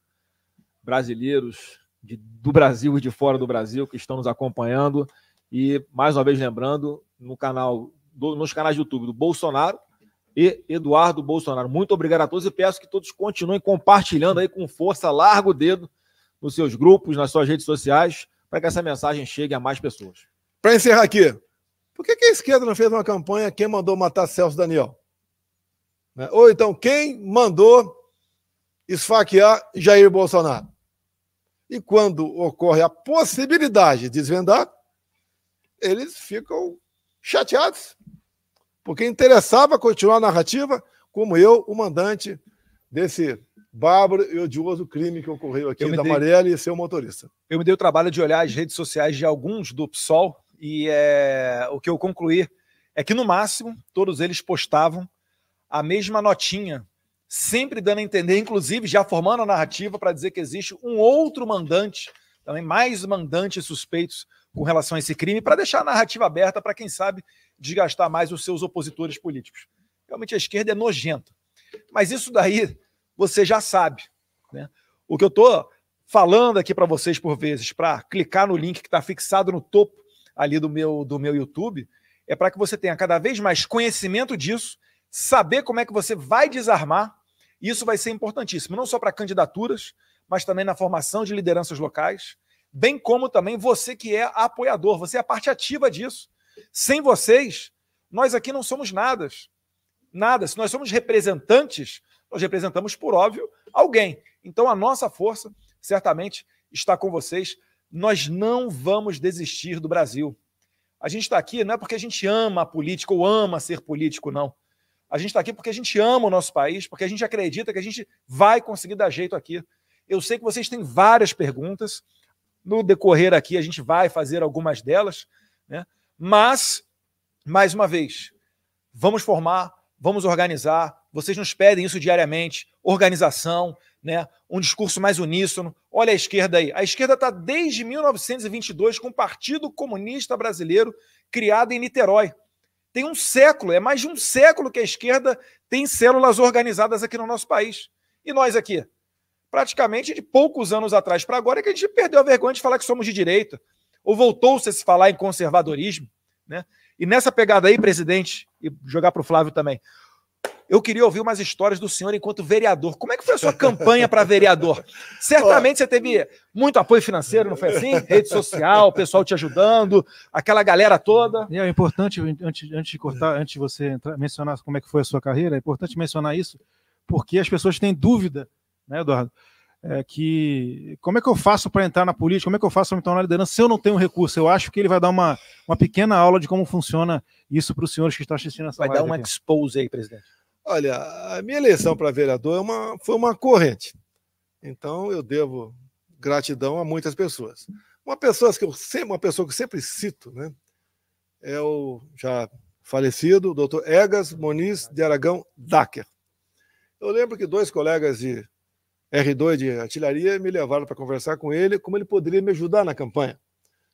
brasileiros de, do Brasil e de fora do Brasil que estão nos acompanhando. E, mais uma vez, lembrando, no canal, do, nos canais do YouTube do Bolsonaro e Eduardo Bolsonaro. Muito obrigado a todos e peço que todos continuem compartilhando aí com força, larga o dedo nos seus grupos, nas suas redes sociais, para que essa mensagem chegue a mais pessoas. Para encerrar aqui, por que, que a esquerda não fez uma campanha Quem Mandou Matar Celso Daniel? Né? Ou então, quem mandou esfaquear Jair Bolsonaro? E quando ocorre a possibilidade de desvendar, eles ficam chateados, porque interessava continuar a narrativa como eu, o mandante desse bárbaro e odioso crime que ocorreu aqui da dei... Amarela e seu motorista. Eu me dei o trabalho de olhar as redes sociais de alguns do PSOL e é... o que eu concluí é que, no máximo, todos eles postavam a mesma notinha, sempre dando a entender, inclusive já formando a narrativa para dizer que existe um outro mandante, também mais mandantes suspeitos com relação a esse crime, para deixar a narrativa aberta para, quem sabe, desgastar mais os seus opositores políticos. Realmente a esquerda é nojenta. Mas isso daí você já sabe. Né? O que eu estou falando aqui para vocês por vezes, para clicar no link que está fixado no topo ali do meu, do meu YouTube, é para que você tenha cada vez mais conhecimento disso saber como é que você vai desarmar, isso vai ser importantíssimo, não só para candidaturas, mas também na formação de lideranças locais, bem como também você que é apoiador, você é a parte ativa disso. Sem vocês, nós aqui não somos nada. Nada. Se nós somos representantes, nós representamos, por óbvio, alguém. Então a nossa força certamente está com vocês. Nós não vamos desistir do Brasil. A gente está aqui não é porque a gente ama a política ou ama ser político, não. A gente está aqui porque a gente ama o nosso país, porque a gente acredita que a gente vai conseguir dar jeito aqui. Eu sei que vocês têm várias perguntas. No decorrer aqui, a gente vai fazer algumas delas. Né? Mas, mais uma vez, vamos formar, vamos organizar. Vocês nos pedem isso diariamente: organização, né? um discurso mais uníssono. Olha a esquerda aí. A esquerda está desde 1922 com o Partido Comunista Brasileiro, criado em Niterói. Tem um século, é mais de um século que a esquerda tem células organizadas aqui no nosso país. E nós aqui? Praticamente de poucos anos atrás para agora é que a gente perdeu a vergonha de falar que somos de direita, ou voltou-se a se falar em conservadorismo. Né? E nessa pegada aí, presidente, e jogar para o Flávio também, eu queria ouvir umas histórias do senhor enquanto vereador. Como é que foi a sua campanha para vereador? Certamente você teve muito apoio financeiro, não foi assim? Rede social, o pessoal te ajudando, aquela galera toda. E é importante, antes, antes de cortar, antes de você entrar, mencionar como é que foi a sua carreira, é importante mencionar isso, porque as pessoas têm dúvida, né, Eduardo? é, que como é que eu faço para entrar na política, como é que eu faço para me tornar liderança se eu não tenho recurso? Eu acho que ele vai dar uma, uma pequena aula de como funciona isso para os senhores que estão assistindo essa vai live. Vai dar uma aqui. expose aí, presidente. Olha, a minha eleição para vereador é uma, foi uma corrente. Então eu devo gratidão a muitas pessoas. Uma pessoa que eu sempre, uma pessoa que sempre cito, né, é o já falecido, o doutor Egas Moniz de Aragão Dacker. Eu lembro que dois colegas de R2 de artilharia me levaram para conversar com ele como ele poderia me ajudar na campanha.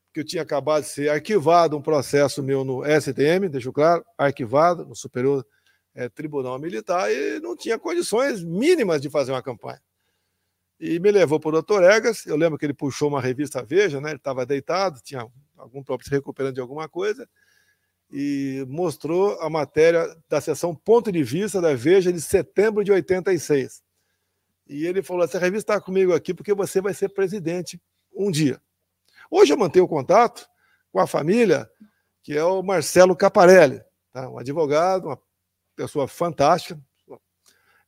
Porque eu tinha acabado de ser arquivado um processo meu no STM, deixo claro, arquivado no Superior é, Tribunal Militar e não tinha condições mínimas de fazer uma campanha. E me levou para o Dr. Egas. Eu lembro que ele puxou uma revista Veja, né? ele estava deitado, tinha algum próprio se recuperando de alguma coisa, e mostrou a matéria da sessão Ponto de Vista da Veja de setembro de 86 e ele falou: essa revista está comigo aqui porque você vai ser presidente um dia. Hoje eu mantenho contato com a família, que é o Marcelo Caparelli, tá? um advogado, uma pessoa fantástica.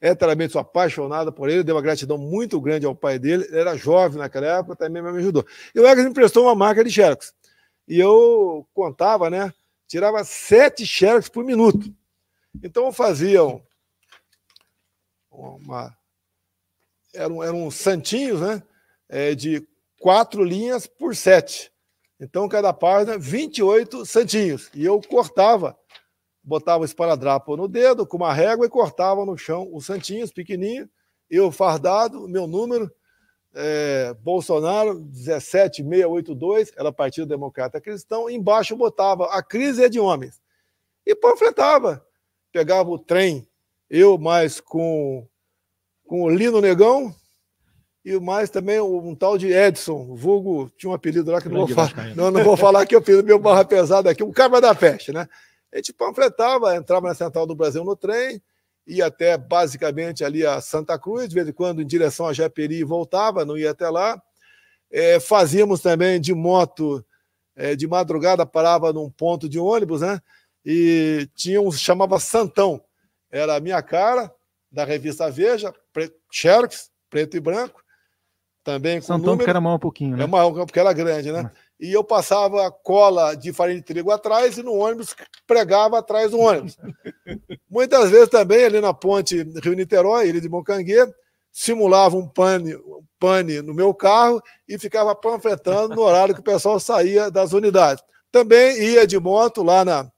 Eteramente sou apaixonada por ele, deu uma gratidão muito grande ao pai dele. Ele era jovem naquela época, também me ajudou. E o Eggs me emprestou uma marca de Xerox. E eu contava, né? Tirava sete Xerox por minuto. Então eu fazia uma eram, eram santinhos, né? É, de quatro linhas por sete. Então, cada página, 28 santinhos. E eu cortava, botava o esparadrapo no dedo com uma régua e cortava no chão os santinhos, pequenininho. Eu fardado, meu número, é, Bolsonaro, 17682, era Partido Democrata Cristão. Embaixo botava a crise é de homens. E panfletava. Pegava o trem, eu mais com com o Lino Negão e mais também um tal de Edson, vulgo, tinha um apelido lá que não vou, falar, não, não vou falar que eu fiz meu barra pesada aqui, um cara da peste, né? A gente panfletava, entrava na Central do Brasil no trem, ia até basicamente ali a Santa Cruz, de vez em quando em direção a Japeri e voltava, não ia até lá. É, fazíamos também de moto, é, de madrugada parava num ponto de ônibus, né? E tinha um, chamava Santão, era a minha cara, da revista Veja, preto, xerox, preto e branco, também com Santão número. era maior um pouquinho, né? É maior, porque era grande, né? É. E eu passava cola de farinha de trigo atrás e no ônibus pregava atrás do ônibus. Muitas vezes também, ali na ponte Rio-Niterói, Ilha de Moncanguê, simulava um pane, um pane no meu carro e ficava panfletando no horário que o pessoal saía das unidades. Também ia de moto lá na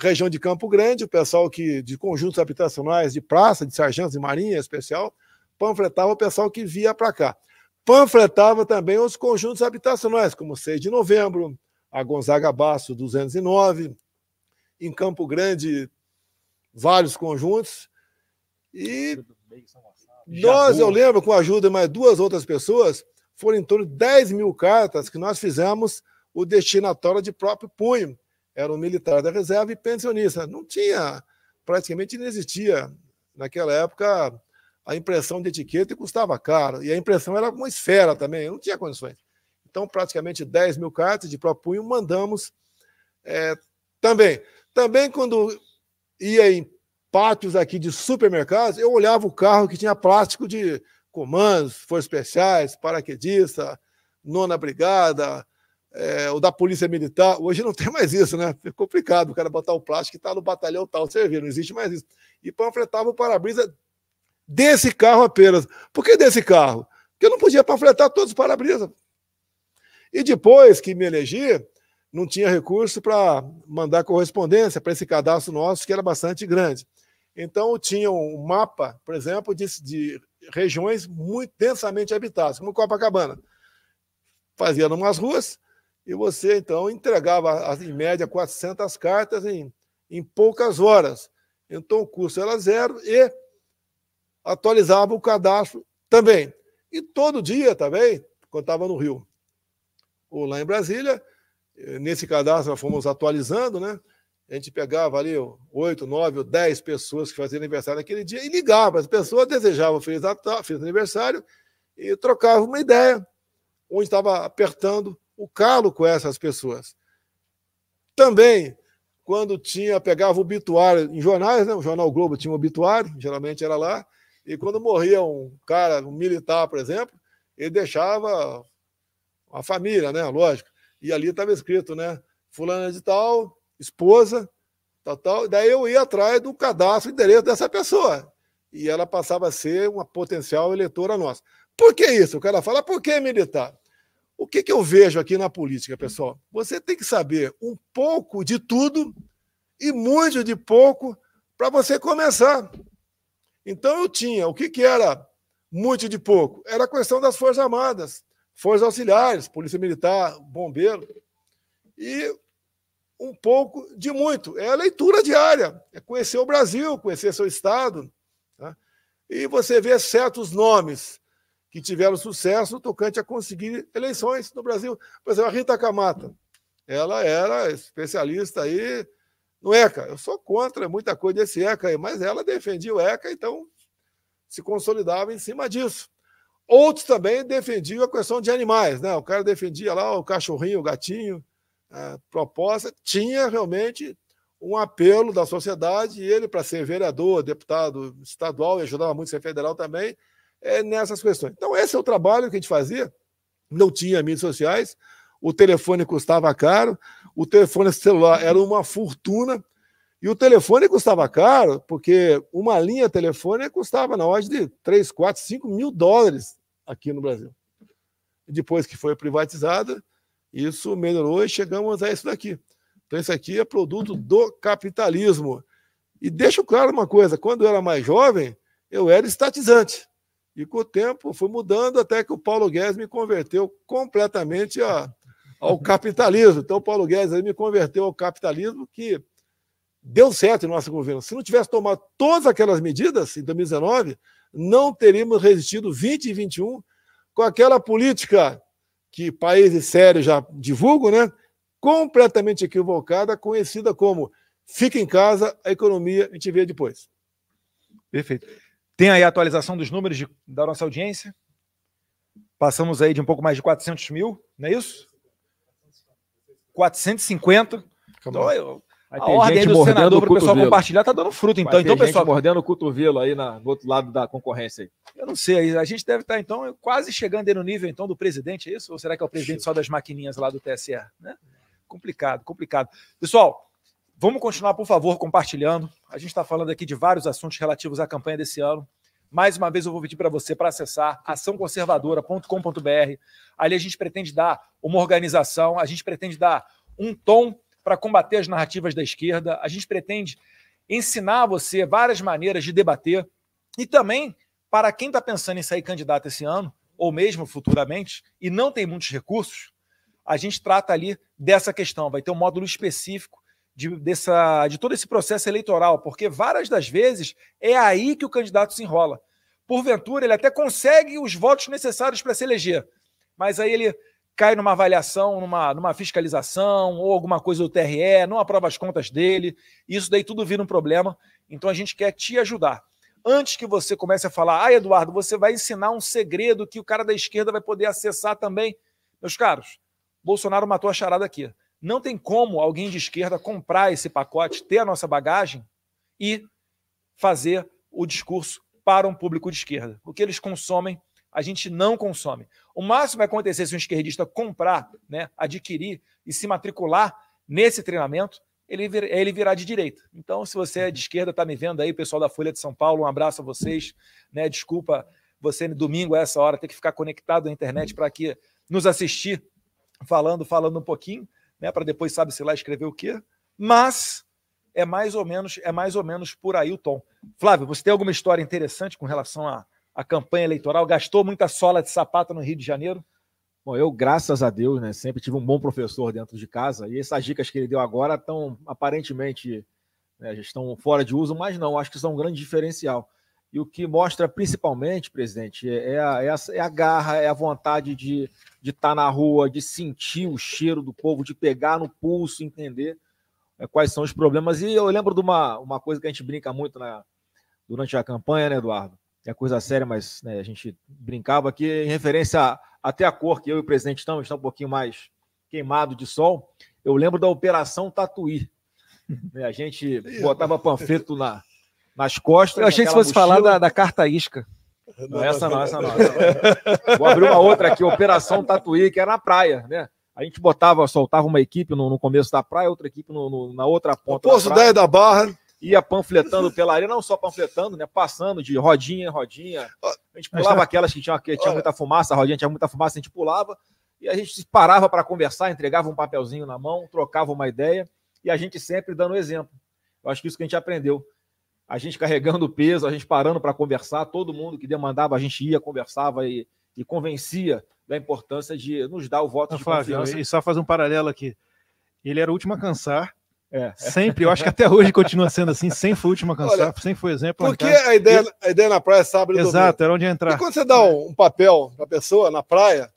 região de Campo Grande, o pessoal que de conjuntos habitacionais, de praça, de sargentos de marinha especial, panfletava o pessoal que via para cá. Panfletava também os conjuntos habitacionais, como 6 de novembro, a Gonzaga Basso 209, em Campo Grande, vários conjuntos. E nós, eu lembro, com a ajuda de mais duas outras pessoas, foram em torno de 10 mil cartas que nós fizemos o destinatório de próprio punho era um militar da reserva e pensionista. Não tinha, praticamente não existia naquela época a impressão de etiqueta e custava caro. E a impressão era uma esfera também, não tinha condições. Então, praticamente 10 mil cartas de punho mandamos é, também. Também, quando ia em pátios aqui de supermercados, eu olhava o carro que tinha plástico de comandos, forças especiais, paraquedista, nona brigada, é, o da polícia militar, hoje não tem mais isso, né? é complicado o cara botar o plástico e está no batalhão tal, servir, não existe mais isso. E panfletava o para-brisa desse carro apenas. Por que desse carro? Porque eu não podia panfletar todos os para-brisa. E depois que me elegi, não tinha recurso para mandar correspondência para esse cadastro nosso, que era bastante grande. Então, tinha um mapa, por exemplo, de, de regiões muito densamente habitadas, como Copacabana. Fazia umas ruas, e você, então, entregava, em média, 400 cartas em, em poucas horas. Então, o custo era zero e atualizava o cadastro também. E todo dia também, quando estava no Rio ou lá em Brasília, eh, nesse cadastro nós fomos atualizando, né? A gente pegava ali oito, nove ou dez pessoas que faziam aniversário naquele dia e ligava. As pessoas desejavam feliz, Natal, feliz aniversário e trocavam uma ideia onde estava apertando o calo com essas pessoas. Também, quando tinha, pegava o obituário em jornais, né? o Jornal Globo tinha um obituário, geralmente era lá, e quando morria um cara, um militar, por exemplo, ele deixava a família, né? Lógico. E ali estava escrito, né? Fulana de tal, esposa, tal, tal. Daí eu ia atrás do cadastro e endereço dessa pessoa. E ela passava a ser uma potencial eleitora nossa. Por que isso? O cara fala, por que militar? O que, que eu vejo aqui na política, pessoal? Você tem que saber um pouco de tudo e muito de pouco para você começar. Então eu tinha, o que, que era muito de pouco? Era a questão das Forças Armadas, Forças Auxiliares, Polícia Militar, Bombeiro. E um pouco de muito. É a leitura diária, é conhecer o Brasil, conhecer seu estado. Tá? E você vê certos nomes que tiveram sucesso tocante a conseguir eleições no Brasil. Por exemplo, a Rita Camata, ela era especialista aí no ECA. Eu sou contra muita coisa desse ECA aí, mas ela defendia o ECA, então se consolidava em cima disso. Outros também defendiam a questão de animais, né? O cara defendia lá o cachorrinho, o gatinho, a proposta. Tinha realmente um apelo da sociedade e ele, para ser vereador, deputado estadual, e ajudava muito a ser federal também, é, nessas questões. Então, esse é o trabalho que a gente fazia. Não tinha mídias sociais, o telefone custava caro, o telefone celular era uma fortuna, e o telefone custava caro, porque uma linha telefônica custava na ordem de 3, 4, 5 mil dólares aqui no Brasil. Depois que foi privatizada, isso melhorou e chegamos a isso daqui. Então, isso aqui é produto do capitalismo. E deixo claro uma coisa: quando eu era mais jovem, eu era estatizante. E com o tempo fui mudando até que o Paulo Guedes me converteu completamente a, ao capitalismo. Então o Paulo Guedes me converteu ao capitalismo que deu certo em nosso governo. Se não tivesse tomado todas aquelas medidas em 2019, não teríamos resistido 20 e 21 com aquela política que países sérios já divulgam, né? completamente equivocada, conhecida como fica em casa, a economia a gente vê depois. Perfeito. Tem aí a atualização dos números de, da nossa audiência. Passamos aí de um pouco mais de 400 mil, não é isso? 450. Então, eu, a ordem do senador para o pessoal compartilhar está dando fruto, então. então, pessoal. mordendo o cotovelo aí na, no outro lado da concorrência. Aí. Eu não sei, a gente deve estar, tá, então, quase chegando aí no nível então do presidente, é isso? Ou será que é o presidente só das maquininhas lá do TSE? Né? Complicado, complicado. Pessoal, Vamos continuar, por favor, compartilhando. A gente está falando aqui de vários assuntos relativos à campanha desse ano. Mais uma vez, eu vou pedir para você para acessar açãoconservadora.com.br. Ali a gente pretende dar uma organização, a gente pretende dar um tom para combater as narrativas da esquerda, a gente pretende ensinar você várias maneiras de debater e também para quem está pensando em sair candidato esse ano, ou mesmo futuramente, e não tem muitos recursos, a gente trata ali dessa questão. Vai ter um módulo específico de, dessa, de todo esse processo eleitoral, porque várias das vezes é aí que o candidato se enrola. Porventura, ele até consegue os votos necessários para se eleger, mas aí ele cai numa avaliação, numa, numa fiscalização ou alguma coisa do TRE, não aprova as contas dele. Isso daí tudo vira um problema. Então a gente quer te ajudar. Antes que você comece a falar, ah, Eduardo, você vai ensinar um segredo que o cara da esquerda vai poder acessar também. Meus caros, Bolsonaro matou a charada aqui. Não tem como alguém de esquerda comprar esse pacote, ter a nossa bagagem e fazer o discurso para um público de esquerda. O que eles consomem, a gente não consome. O máximo vai acontecer se um esquerdista comprar, né, adquirir e se matricular nesse treinamento, ele, vir, ele virá de direita. Então, se você é de esquerda, está me vendo aí, pessoal da Folha de São Paulo, um abraço a vocês. Né, desculpa você, domingo, a essa hora, ter que ficar conectado na internet para aqui nos assistir, falando, falando um pouquinho né, para depois sabe se lá escrever o quê. Mas é mais ou menos é mais ou menos por aí o tom. Flávio, você tem alguma história interessante com relação à, à campanha eleitoral? Gastou muita sola de sapato no Rio de Janeiro? Bom, eu, graças a Deus, né, sempre tive um bom professor dentro de casa e essas dicas que ele deu agora estão aparentemente né, já estão fora de uso, mas não, acho que são é um grande diferencial. E o que mostra principalmente, presidente, é, é a, é a, é a garra, é a vontade de estar tá na rua, de sentir o cheiro do povo, de pegar no pulso, entender é, quais são os problemas. E eu lembro de uma, uma coisa que a gente brinca muito na, durante a campanha, né, Eduardo? É coisa séria, mas né, a gente brincava aqui em referência a, até a cor que eu e o presidente estamos, está um pouquinho mais queimado de sol. Eu lembro da Operação Tatuí. Né, a gente botava panfleto na, nas costas. Eu achei que fosse falar da, da carta isca. Não, não, essa não, essa não. Essa Vou abrir uma outra aqui, Operação Tatuí, que era é na praia, né? A gente botava, soltava uma equipe no, no começo da praia, outra equipe no, no, na outra ponta. Poço 10 da Barra. Ia panfletando pela areia, não só panfletando, né? Passando de rodinha em rodinha. A gente pulava tá- aquelas que tinha, que tinha muita fumaça, a rodinha tinha muita fumaça, a gente pulava. E a gente parava para conversar, entregava um papelzinho na mão, trocava uma ideia. E a gente sempre dando exemplo. Eu acho que isso que a gente aprendeu a gente carregando peso, a gente parando para conversar, todo mundo que demandava, a gente ia, conversava e, e convencia da importância de nos dar o voto de Flávio, confiança. E só fazer um paralelo aqui. Ele era o último a cansar, é. Sempre, eu acho que até hoje continua sendo assim, sem foi o último a cansar canção, sem foi exemplo. Porque a ideia, a ideia na praia é sábado Exato, era onde entrar. E quando você dá um, um papel para pessoa na praia,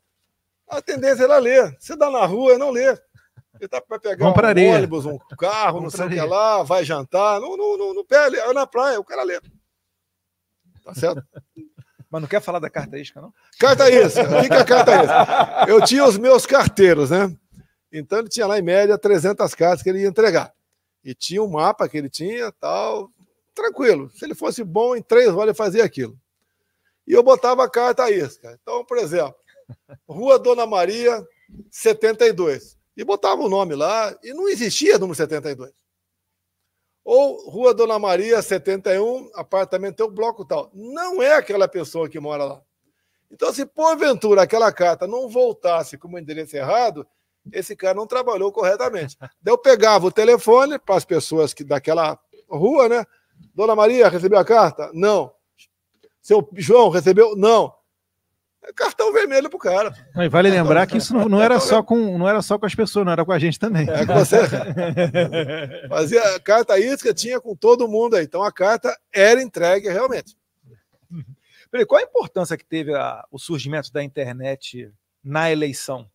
a tendência é ela ler. Você dá na rua, é não lê. Ele tá para pegar um ônibus, um carro, não sei o que lá, vai jantar. Não, não, não, não é na praia, o cara lê. Tá certo? Mas não quer falar da carta isca, não? Carta isca, fica a carta isca? Eu tinha os meus carteiros, né? Então ele tinha lá em média 300 cartas que ele ia entregar. E tinha um mapa que ele tinha, tal, tranquilo. Se ele fosse bom, em três horas ele fazia aquilo. E eu botava a carta isca. Então, por exemplo, Rua Dona Maria, 72 e botava o nome lá, e não existia número 72. Ou Rua Dona Maria, 71, apartamento tem o bloco tal. Não é aquela pessoa que mora lá. Então, se porventura aquela carta não voltasse com o endereço errado, esse cara não trabalhou corretamente. Daí eu pegava o telefone para as pessoas que daquela rua, né? Dona Maria recebeu a carta? Não. Seu João recebeu? Não. É cartão vermelho pro cara. Mas vale cartão lembrar que isso não, não era só com, não era só com as pessoas, não era com a gente também. É, você... Fazia carta isca, tinha com todo mundo aí. Então a carta era entregue realmente. Peraí, qual a importância que teve a, o surgimento da internet na eleição?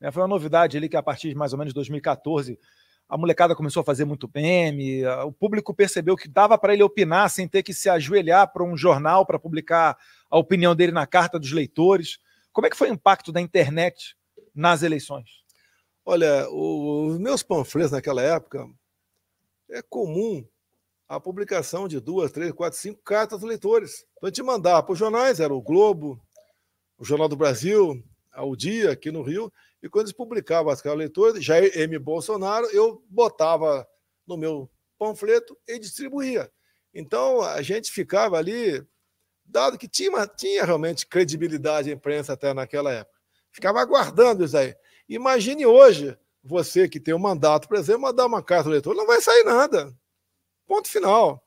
É, foi uma novidade ali que a partir de mais ou menos 2014 a molecada começou a fazer muito meme, o público percebeu que dava para ele opinar sem ter que se ajoelhar para um jornal para publicar a opinião dele na carta dos leitores. Como é que foi o impacto da internet nas eleições? Olha, os meus panfletos naquela época é comum a publicação de duas, três, quatro, cinco cartas dos leitores. Então a gente mandava para os jornais, era o Globo, o Jornal do Brasil, ao Dia, aqui no Rio, e quando eles publicavam as cartas dos leitores, Jair M. Bolsonaro, eu botava no meu panfleto e distribuía. Então a gente ficava ali dado que tinha, tinha realmente credibilidade a imprensa até naquela época. Ficava aguardando isso aí. Imagine hoje você que tem um mandato, por exemplo, mandar uma carta ao eleitor, não vai sair nada. Ponto final.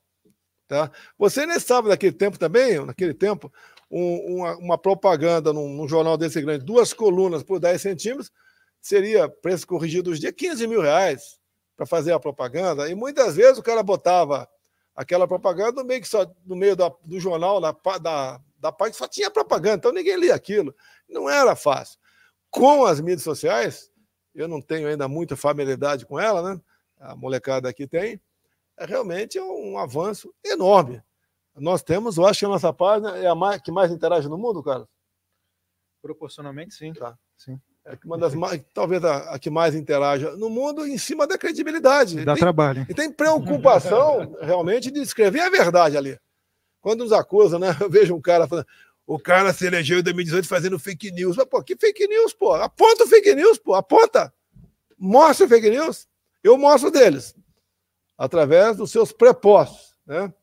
Tá? Você nem sabe daquele tempo também, naquele tempo, um, uma, uma, propaganda num, num, jornal desse grande, duas colunas por 10 centímetros, seria preço corrigido dos dias, 15 mil reais para fazer a propaganda. E muitas vezes o cara botava aquela propaganda, meio que só no meio da, do jornal, da, da página, só tinha propaganda, então ninguém lia aquilo. Não era fácil. Com as mídias sociais, eu não tenho ainda muita familiaridade com ela, né? A molecada aqui tem. É, realmente é um avanço enorme. Nós temos, eu acho que a nossa página é a mais, que mais interage no mundo, cara. Proporcionalmente, sim. Tá. sim. É uma das mais, talvez a, a, que mais interaja no mundo em cima da credibilidade. Dá tem, trabalho. E tem preocupação realmente de escrever a verdade ali. Quando nos acusam, né? Eu vejo um cara falando, o cara se elegeu em 2018 fazendo fake news. Mas, pô, que fake news, pô? Aponta o fake news, pô, aponta. Mostra o fake news. Eu mostro deles. Através dos seus prepostos, né?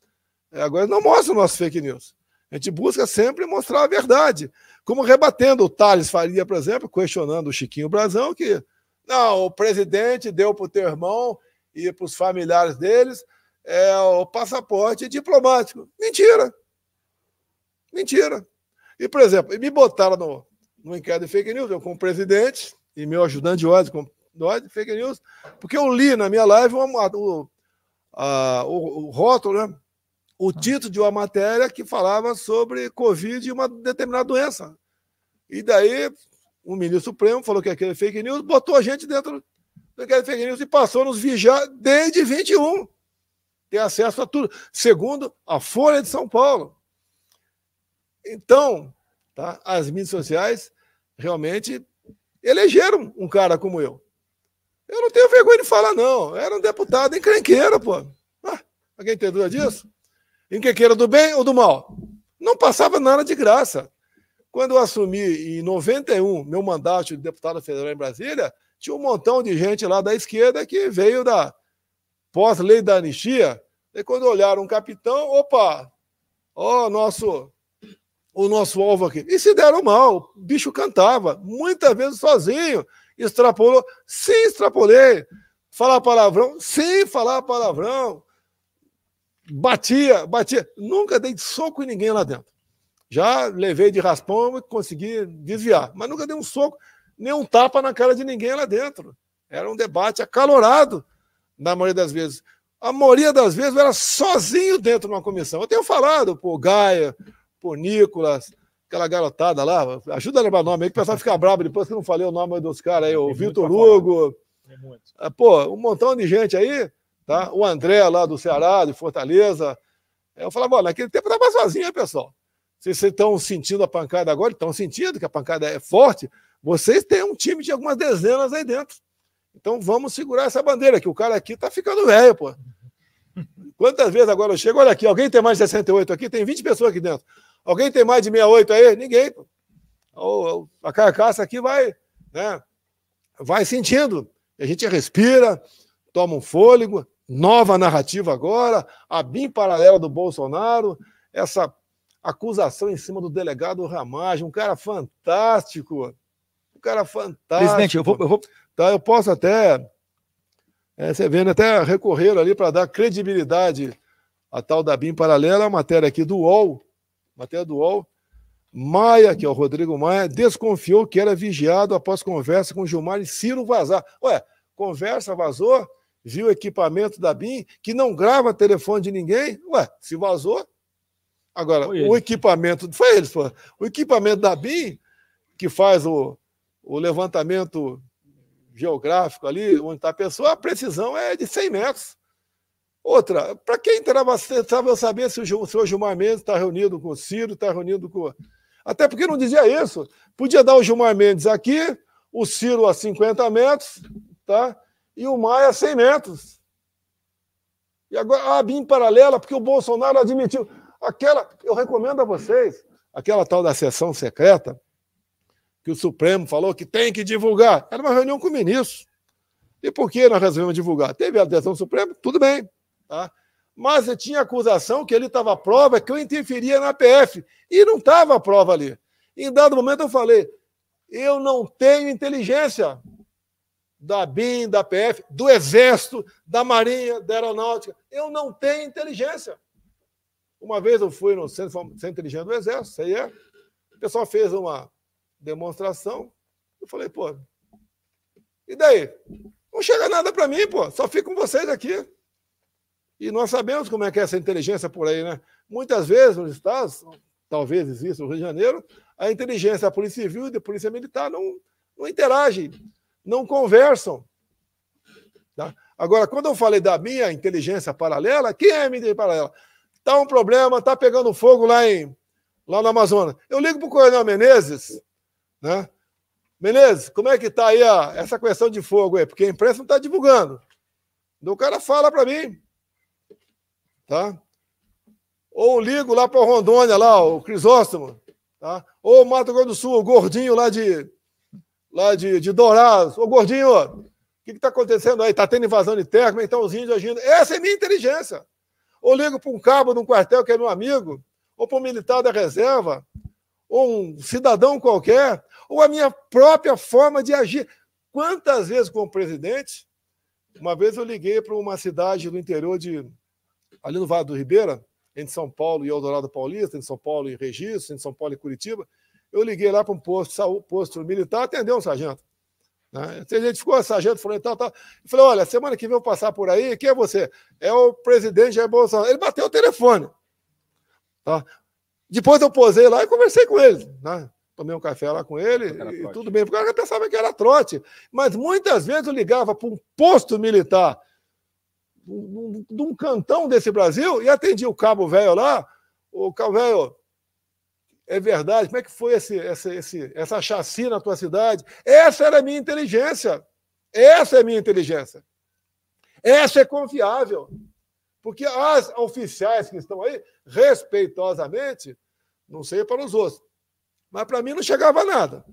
É, agora não mostra o nosso fake news. A gente busca sempre mostrar a verdade, como rebatendo o Thales Faria, por exemplo, questionando o Chiquinho Brazão, que não, o presidente deu para o teu irmão e para os familiares deles é, o passaporte diplomático. Mentira! Mentira! E, por exemplo, me botaram no, no inquérito de fake news, eu como presidente e meu ajudante de ódio, como de fake news, porque eu li na minha live uma, o, o, o rótulo, né? o ah. título de uma matéria que falava sobre Covid e uma determinada doença. E daí, o ministro Supremo falou que aquele fake news, botou a gente dentro daquele fake news e passou nos vigiar desde 21. Tem acesso a tudo. Segundo a Folha de São Paulo. Então, tá, as mídias sociais realmente elegeram um cara como eu. Eu não tenho vergonha de falar, não. era um deputado encrenqueiro pô. Ah, alguém tem dúvida disso? em que queira do bem ou do mal. Não passava nada de graça. Quando eu assumi em 91 meu mandato de deputado federal em Brasília, tinha um montão de gente lá da esquerda que veio da pós-lei da anistia. E quando olharam um capitão, opa, ó, oh, nosso o nosso alvo aqui. E se deram mal, o bicho cantava, muitas vezes sozinho, extrapolou, sim, extrapolei. Falar palavrão, sim, falar palavrão batia, batia. Nunca dei soco em ninguém lá dentro. Já levei de raspão, e consegui desviar, mas nunca dei um soco, nem um tapa na cara de ninguém lá dentro. Era um debate acalorado, na maioria das vezes. A maioria das vezes eu era sozinho dentro de uma comissão. Eu tenho falado por Gaia, por Nicolas, aquela garotada lá, ajuda a lembrar o nome aí, que o pessoal fica bravo depois que eu não falei o nome dos caras aí, o Vitor Hugo. Ah, pô, um montão de gente aí. Tá? O André, lá do Ceará, de Fortaleza. É, eu falava, olha, naquele tempo estava sozinho, hein pessoal? vocês estão sentindo a pancada agora, estão sentindo que a pancada é forte, vocês têm um time de algumas dezenas aí dentro. Então vamos segurar essa bandeira, que o cara aqui tá ficando velho, pô. Quantas vezes agora eu chego, olha aqui, alguém tem mais de 68 aqui? Tem 20 pessoas aqui dentro. Alguém tem mais de 68 aí? Ninguém. A carcaça aqui vai, né? Vai sentindo. A gente respira, toma um fôlego, nova narrativa agora, a BIM paralela do Bolsonaro, essa acusação em cima do delegado Ramagem, um cara fantástico. Um cara fantástico. Presidente, eu vou. Eu vou... Tá, eu posso até. É, você vendo, né, até recorreram ali para dar credibilidade à tal da BIM paralela, a matéria aqui do UOL. Matéria do UOL. Maia, que é o Rodrigo Maia, desconfiou que era vigiado após conversa com Gilmar e Ciro vazar. Ué, conversa vazou? viu equipamento da BIM, que não grava telefone de ninguém, ué, se vazou. Agora, o equipamento. Foi eles, pô. O equipamento da BIM, que faz o, o levantamento geográfico ali, onde está a pessoa, a precisão é de 100 metros. Outra, para quem estava eu saber se o senhor Gilmar Mendes está reunido com o Ciro, está reunido com. Até porque não dizia isso. Podia dar o Gilmar Mendes aqui, o Ciro a 50 metros, tá? e o Maia 100 metros. E agora a ah, BIM paralela, porque o Bolsonaro admitiu. Aquela, eu recomendo a vocês, aquela tal da sessão secreta, que o Supremo falou que tem que divulgar. Era uma reunião com ministro E por que nós resolvemos divulgar? Teve a adesão do Supremo, tudo bem. Tá? Mas tinha acusação que ele estava à prova que eu interferia na PF. E não estava à prova ali. Em dado momento eu falei: eu não tenho inteligência da BIM, da PF, do Exército, da Marinha, da Aeronáutica. Eu não tenho inteligência. Uma vez eu fui no Centro, Centro Inteligente do Exército, aí é. O pessoal fez uma demonstração. Eu falei, pô, e daí? Não chega nada para mim, pô, só fico com vocês aqui. E nós sabemos como é que é essa inteligência por aí, né? Muitas vezes nos Estados, talvez exista no Rio de Janeiro, a inteligência da Polícia Civil e da Polícia Militar não, não interagem não conversam. Tá? Agora, quando eu falei da minha inteligência paralela, quem é a minha inteligência paralela? Está um problema, está pegando fogo lá, em, lá no Amazonas. Eu ligo para o Coronel Menezes, né? Menezes, como é que está aí a, essa questão de fogo aí? Porque a imprensa não está divulgando. Então, o cara fala para mim. Tá? Ou ligo lá para Rondônia, lá, o Crisóstomo. Tá? Ou Mato Grosso do Sul, o gordinho lá de, lá de, de Dourados. Ô, gordinho, o que está acontecendo aí? Está tendo invasão de terra, então os índios agindo. Essa é minha inteligência. Ou ligo para um cabo de um quartel que é meu amigo, ou para um militar da reserva, ou um cidadão qualquer, ou a minha própria forma de agir. Quantas vezes, como presidente, uma vez eu liguei para uma cidade do interior de. ali no Vale do Ribeira, entre São Paulo e Eldorado Paulista, entre São Paulo e Registro, entre São Paulo e Curitiba. Eu liguei lá para um posto, posto militar, atendeu um sargento. Né? A gente ficou ah, sargento, falou e tal, tal. Eu falei, olha, semana que vem eu passar por aí, quem é você? É o presidente Jair Bolsonaro. Ele bateu o telefone. Tá? Depois eu posei lá e conversei com ele. Né? Tomei um café lá com ele e tudo bem. Porque eu pensava que era trote. Mas muitas vezes eu ligava para um posto militar de um cantão desse Brasil e atendi o cabo velho lá. O cabo velho, é verdade? Como é que foi esse, essa, esse, essa chacina na tua cidade? Essa era a minha inteligência. Essa é a minha inteligência. Essa é confiável. Porque as oficiais que estão aí, respeitosamente, não sei para os outros, mas para mim não chegava nada.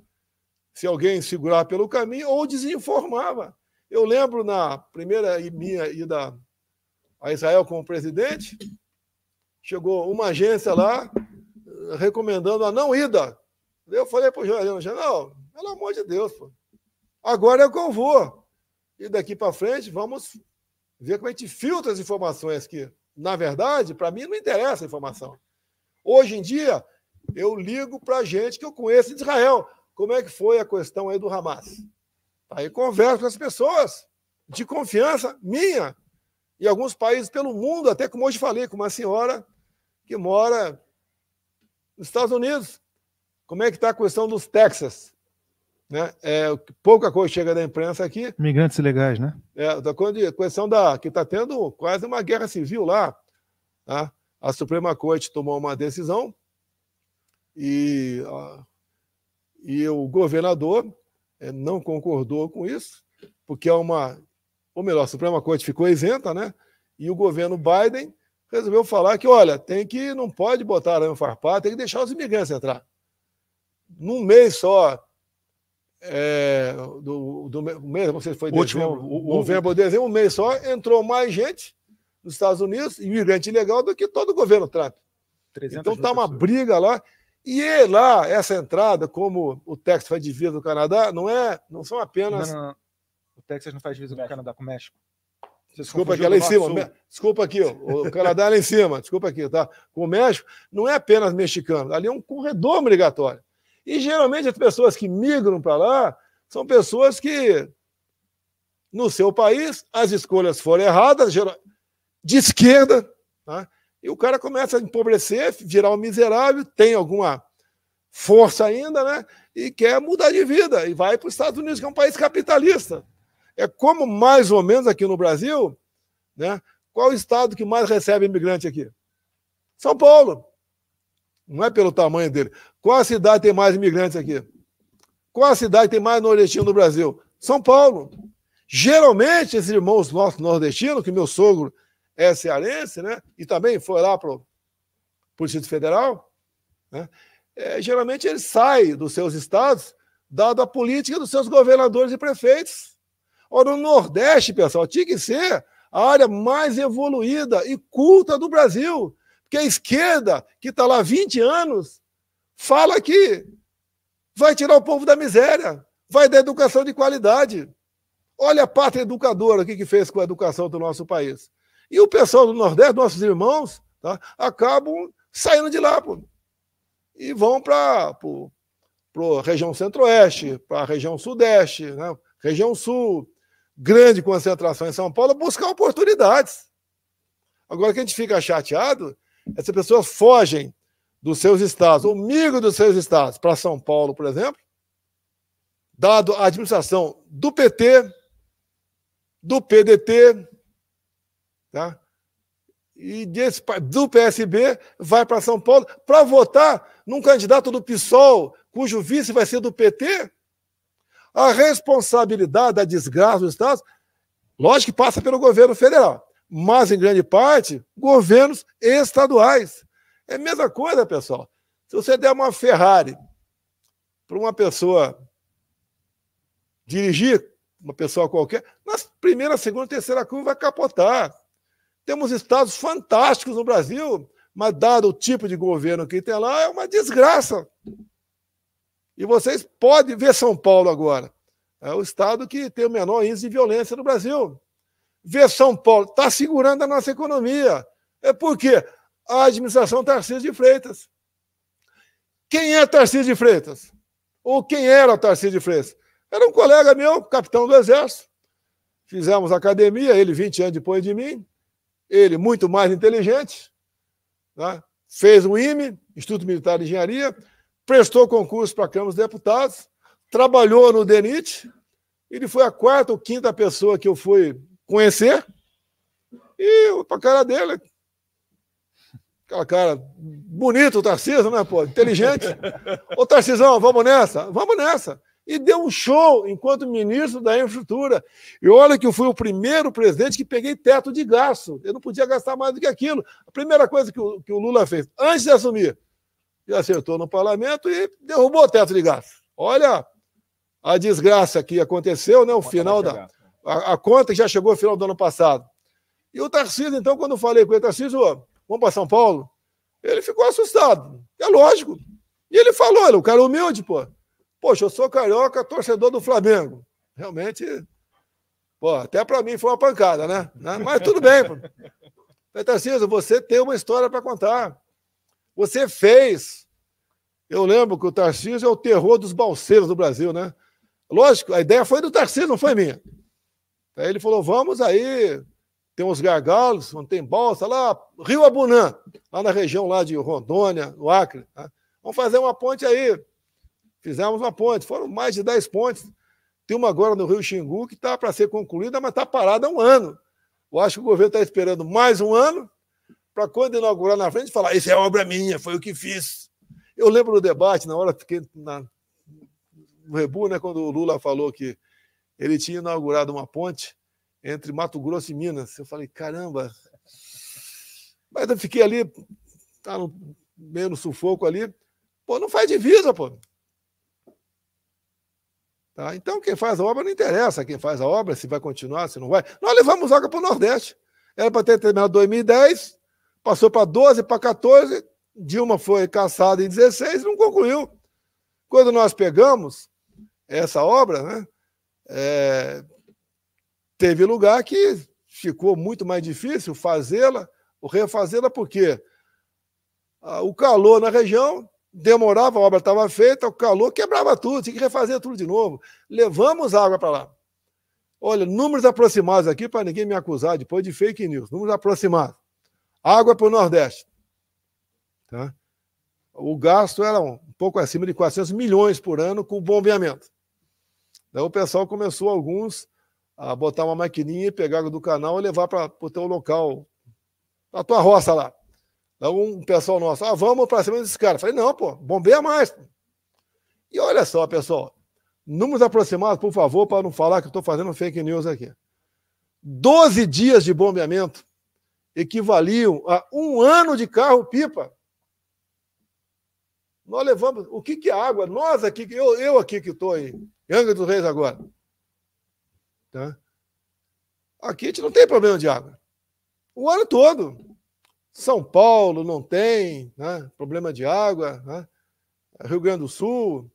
Se alguém segurar pelo caminho ou desinformava. Eu lembro na primeira minha ida a Israel como presidente, chegou uma agência lá, recomendando a não ida. Eu falei para o Jorelino, General, pelo amor de Deus, pô. agora é que eu vou. E daqui para frente, vamos ver como a gente filtra as informações que, na verdade, para mim não interessa a informação. Hoje em dia, eu ligo para gente que eu conheço em Israel. Como é que foi a questão aí do Hamas? Aí converso com as pessoas de confiança minha e alguns países pelo mundo, até como hoje falei com uma senhora que mora Estados Unidos, como é que está a questão dos Texas? Né? É, pouca coisa chega da imprensa aqui. Migrantes ilegais, né? É, a questão da que está tendo quase uma guerra civil lá. Tá? A Suprema Corte tomou uma decisão e, a, e o governador é, não concordou com isso, porque é uma. Ou melhor, a Suprema Corte ficou isenta, né? E o governo Biden resolveu falar que, olha, tem que, não pode botar arame farpado, tem que deixar os imigrantes entrar. Num mês só, é, do, do mês, não sei se foi Último, dezembro, o, o, novembro ou dezembro, um mês só, entrou mais gente nos Estados Unidos, imigrante ilegal, do que todo o governo trata. Então está uma pessoas. briga lá. E lá, essa entrada, como o Texas faz divisa do Canadá, não é, não são apenas. Não, não, não. O Texas não faz divisa do Canadá com o México. É desculpa aqui, lá em cima. Desculpa aqui, ó, o Canadá é lá em cima. Desculpa aqui, tá? Com o México, não é apenas mexicano. Ali é um corredor migratório. E geralmente as pessoas que migram para lá são pessoas que, no seu país, as escolhas foram erradas, de esquerda, tá? e o cara começa a empobrecer, virar um miserável, tem alguma força ainda, né? E quer mudar de vida e vai para os Estados Unidos, que é um país capitalista. É como mais ou menos aqui no Brasil, né? Qual o estado que mais recebe imigrante aqui? São Paulo. Não é pelo tamanho dele. Qual a cidade tem mais imigrantes aqui? Qual a cidade tem mais nordestino no Brasil? São Paulo. Geralmente, esses irmãos nossos nordestinos, que meu sogro é cearense, né? E também foi lá para o Distrito Federal, né? É, geralmente ele sai dos seus estados, dado a política dos seus governadores e prefeitos. Ora, o Nordeste, pessoal, tinha que ser a área mais evoluída e culta do Brasil. Porque a esquerda, que está lá 20 anos, fala que vai tirar o povo da miséria, vai dar educação de qualidade. Olha a pátria educadora, o que, que fez com a educação do nosso país. E o pessoal do Nordeste, nossos irmãos, tá, acabam saindo de lá pô, e vão para a região Centro-Oeste, para a região Sudeste, né, região Sul, grande concentração em São Paulo, buscar oportunidades. Agora que a gente fica chateado, é se pessoas fogem dos seus estados, ou migram dos seus estados para São Paulo, por exemplo, dado a administração do PT, do PDT, tá? e desse, do PSB vai para São Paulo para votar num candidato do PSOL, cujo vice vai ser do PT, a responsabilidade da desgraça dos estados, lógico que passa pelo governo federal, mas em grande parte, governos estaduais. É a mesma coisa, pessoal. Se você der uma Ferrari para uma pessoa dirigir, uma pessoa qualquer, na primeira, segunda, terceira curva vai capotar. Temos estados fantásticos no Brasil, mas dado o tipo de governo que tem lá, é uma desgraça. E vocês podem ver São Paulo agora. É o estado que tem o menor índice de violência no Brasil. Vê São Paulo, está segurando a nossa economia. É porque a administração Tarcísio de Freitas. Quem é Tarcísio de Freitas? Ou quem era Tarcísio de Freitas? Era um colega meu, capitão do Exército. Fizemos academia, ele 20 anos depois de mim. Ele muito mais inteligente. Né? Fez o IME, Instituto Militar de Engenharia, prestou concurso para a Câmara dos Deputados trabalhou no DENIT, ele foi a quarta ou quinta pessoa que eu fui conhecer, e para pra cara dele, aquela cara bonito o Tarcísio, né, pô? Inteligente. Ô, Tarcísio, vamos nessa? Vamos nessa. E deu um show enquanto ministro da infraestrutura. E olha que eu fui o primeiro presidente que peguei teto de gasto. Eu não podia gastar mais do que aquilo. A primeira coisa que o, que o Lula fez, antes de assumir, já acertou no parlamento e derrubou o teto de gasto. Olha, a desgraça que aconteceu, né? O final da. A, a, conta que já chegou ao final do ano passado. E o Tarcísio, então, quando eu falei com ele, Tarcísio, vamos para São Paulo? Ele ficou assustado. É lógico. E ele falou, olha, o é cara é humilde, pô. Poxa, eu sou carioca, torcedor do Flamengo. Realmente, pô, até para mim foi uma pancada, né? né? Mas tudo bem. Pô. Tarcísio, você tem uma história para contar. Você fez. Eu lembro que o Tarcísio é o terror dos balseiros do Brasil, né? Lógico, a ideia foi do Tarcísio, não foi minha. Aí ele falou: vamos aí, tem uns gargalos, onde tem balsa, lá, Rio Abunã, lá na região lá de Rondônia, no Acre. Tá? Vamos fazer uma ponte aí. Fizemos uma ponte, foram mais de 10 pontes. Tem uma agora no Rio Xingu que está para ser concluída, mas está parada há um ano. Eu acho que o governo está esperando mais um ano para quando inaugurar na frente falar: isso é obra minha, foi o que fiz. Eu lembro do debate, na hora fiquei na no Rebu, né, quando o Lula falou que ele tinha inaugurado uma ponte entre Mato Grosso e Minas. Eu falei, caramba. Mas eu fiquei ali, tá meio no sufoco ali. Pô, não faz divisa, pô. Tá? Então, quem faz a obra não interessa quem faz a obra, se vai continuar, se não vai. Nós levamos água para o Nordeste. Era para ter terminado 2010, passou para 12, para 14. Dilma foi caçada em 16 não concluiu. Quando nós pegamos, essa obra, né, é, teve lugar que ficou muito mais difícil fazê-la ou refazê-la, porque ah, o calor na região demorava, a obra estava feita, o calor quebrava tudo, tinha que refazer tudo de novo. Levamos água para lá. Olha, números aproximados aqui, para ninguém me acusar depois de fake news. Números aproximados. Água para o Nordeste. Tá? O gasto era um pouco acima de 400 milhões por ano com bombeamento. Então o pessoal começou, alguns, a botar uma maquininha, pegar do canal e levar para o teu local, a tua roça lá. Então um pessoal nosso, ah, vamos para cima desses caras. Falei, não, pô, bombeia mais. E olha só, pessoal, números aproximados, por favor, para não falar que eu estou fazendo fake news aqui. Doze dias de bombeamento equivaliam a um ano de carro-pipa. Nós levamos. O que, que é água? Nós aqui, eu, eu aqui que estou aí, Angra dos Reis agora. Tá? Aqui a gente não tem problema de água. O ano todo. São Paulo não tem né? problema de água. Né? Rio Grande do Sul.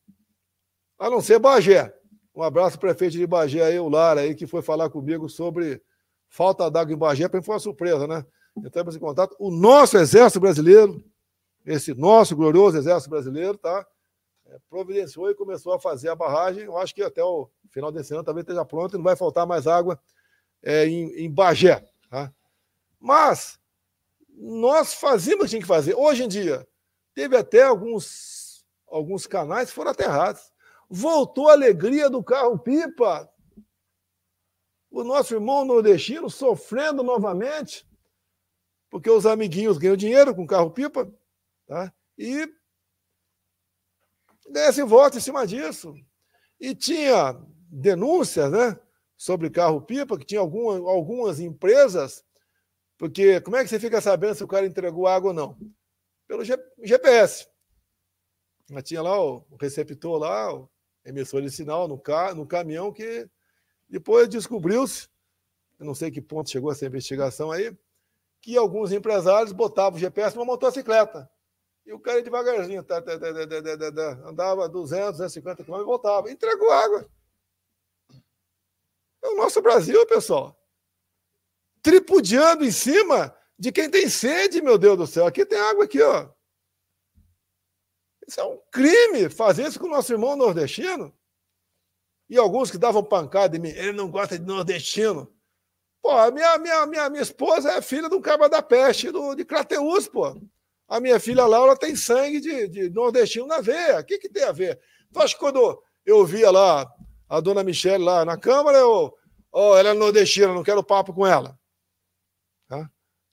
A não ser Bagé. Um abraço, para o prefeito de Bagé aí, o Lara aí, que foi falar comigo sobre falta d'água em Bagé. Para mim foi uma surpresa, né? Entramos em contato. O nosso exército brasileiro, esse nosso glorioso exército brasileiro, tá? É, providenciou e começou a fazer a barragem. Eu acho que até o final desse ano também esteja pronto e não vai faltar mais água é, em, em Bagé. Tá? Mas nós fazíamos o que tinha que fazer. Hoje em dia, teve até alguns, alguns canais que foram aterrados. Voltou a alegria do carro-pipa. O nosso irmão nordestino sofrendo novamente, porque os amiguinhos ganham dinheiro com carro-pipa, tá? e desse voto em cima disso. E tinha denúncias né, sobre carro-pipa, que tinha alguma, algumas empresas, porque como é que você fica sabendo se o cara entregou água ou não? Pelo G GPS. Mas tinha lá o receptor, lá, o emissor de sinal no, ca no caminhão, que depois descobriu-se, não sei que ponto chegou essa investigação aí, que alguns empresários botavam o GPS numa motocicleta. E o cara devagarzinho, tá, tá, tá, andava 200, 250 quilômetros e voltava. Entregou água. É o nosso Brasil, pessoal. Tripudiando em cima de quem tem sede, meu Deus do céu. Aqui tem água aqui, ó. Isso é um crime fazer isso com o nosso irmão nordestino. E alguns que davam pancada em mim, ele não gosta de nordestino. Pô, a minha, minha, minha, minha esposa é filha de um cabo da peste, do, de Crateus, pô. A minha filha Laura tem sangue de, de nordestino na veia. O que, que tem a ver? acho que quando eu via lá a dona Michele lá na Câmara, eu, oh, ela é nordestina, não quero papo com ela. Tá?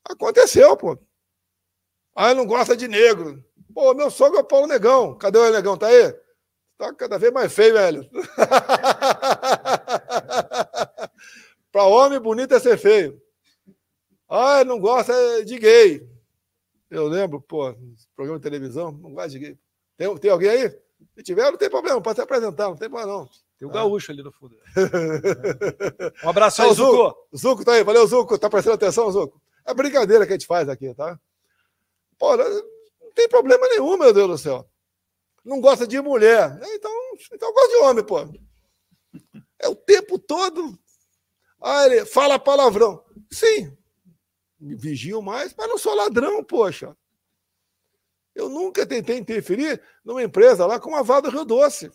Aconteceu, pô. Ah, não gosta de negro. Pô, meu sogro é o Paulo Negão. Cadê o Negão? Tá aí? Tá cada vez mais feio, velho. Pra homem, bonito é ser feio. Ah, não gosta de gay. Eu lembro, pô, programa de televisão, não gosto de Tem, tem alguém aí? Se tiver, não tem problema, pode se apresentar, não tem problema não. Tem o um ah. gaúcho ali no fundo. um abraço aí, Zuco. Zuco tá aí, valeu, Zuco. Tá prestando atenção, Zuco? É brincadeira que a gente faz aqui, tá? Pô, não tem problema nenhum, meu Deus do céu. Não gosta de mulher. Então, então gosta de homem, pô. É o tempo todo. Ah, ele fala palavrão. Sim, vigio mais, mas não sou ladrão, poxa. Eu nunca tentei interferir numa empresa lá com a Vá do Rio Doce.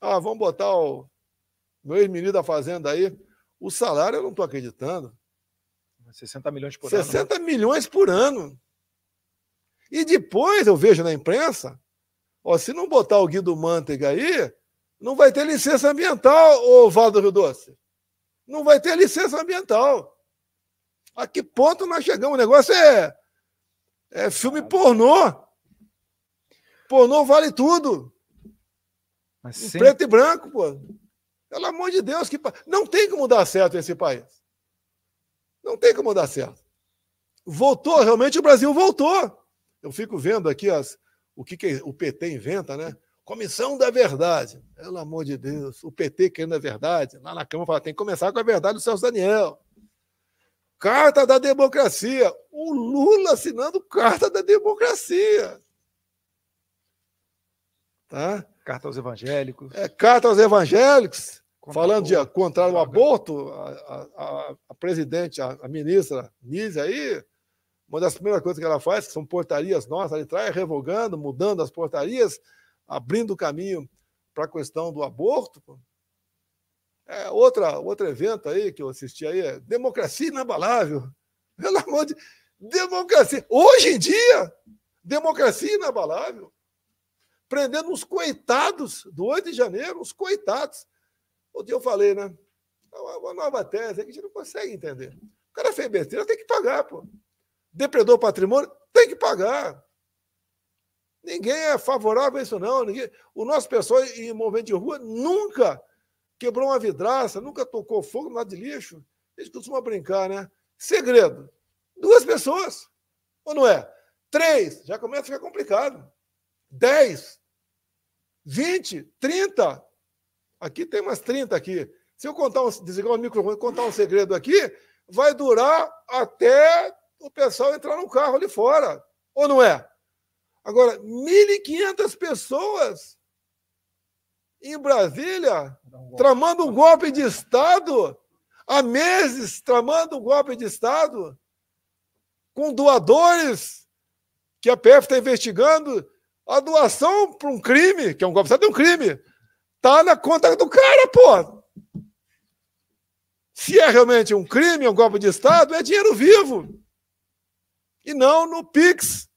Ah, vamos botar o meu ex-ministro da Fazenda aí. O salário eu não estou acreditando. 60 milhões por 60 ano. 60 né? milhões por ano. E depois eu vejo na imprensa, ó, se não botar o Guido Manteiga aí, não vai ter licença ambiental, ô Valdo Rio Doce. Não vai ter licença ambiental. A que ponto nós chegamos? O negócio é, é filme pornô. Pornô vale tudo. Assim? Preto e branco, pô. Pelo amor de Deus, que pa... não tem como dar certo esse país. Não tem como dar certo. Voltou, realmente o Brasil voltou. Eu fico vendo aqui as, o que, que o PT inventa, né? Comissão da Verdade. Pelo amor de Deus, o PT querendo a verdade. Lá na cama fala, tem que começar com a verdade do Celso Daniel. Carta da democracia. O Lula assinando carta da democracia. Tá? Carta aos evangélicos. É, carta aos evangélicos. Contra falando de contrário ao aborto, a, a, a, presidente, a, ministra Nise aí, uma das primeiras coisas que ela faz, que são portarias nossas, ela traz revogando, mudando as portarias, abrindo o caminho para a questão do aborto. É, outra, outro evento aí que eu assisti aí é Democracia Inabalável. Pelo amor de Democracia. Hoje em dia, democracia inabalável. Prendendo uns coitados do 8 de janeiro, uns coitados. Outro dia eu falei, né? É uma nova tese que a gente não consegue entender. O cara fez besteira, tem que pagar, pô. Depredou patrimônio, tem que pagar. Ninguém é favorável a isso, não. Ninguém... O nosso pessoal em movimento de rua nunca quebrou uma vidraça, nunca tocou fogo, nada de lixo. A gente costuma brincar, né? Segredo: duas pessoas, ou não é? Três, já começa a ficar complicado. Dez, vinte, trinta. Aqui tem umas trinta aqui. Se eu contar um, desligar o microfone e contar um segredo aqui, vai durar até o pessoal entrar no carro ali fora, ou não é? Agora, 1.500 pessoas em Brasília, tramando um golpe de Estado, há meses tramando um golpe de Estado, com doadores que a PF está investigando. A doação para um crime, que é um golpe de Estado, é um crime. Está na conta do cara, pô. Se é realmente um crime, um golpe de Estado, é dinheiro vivo. E não no Pix.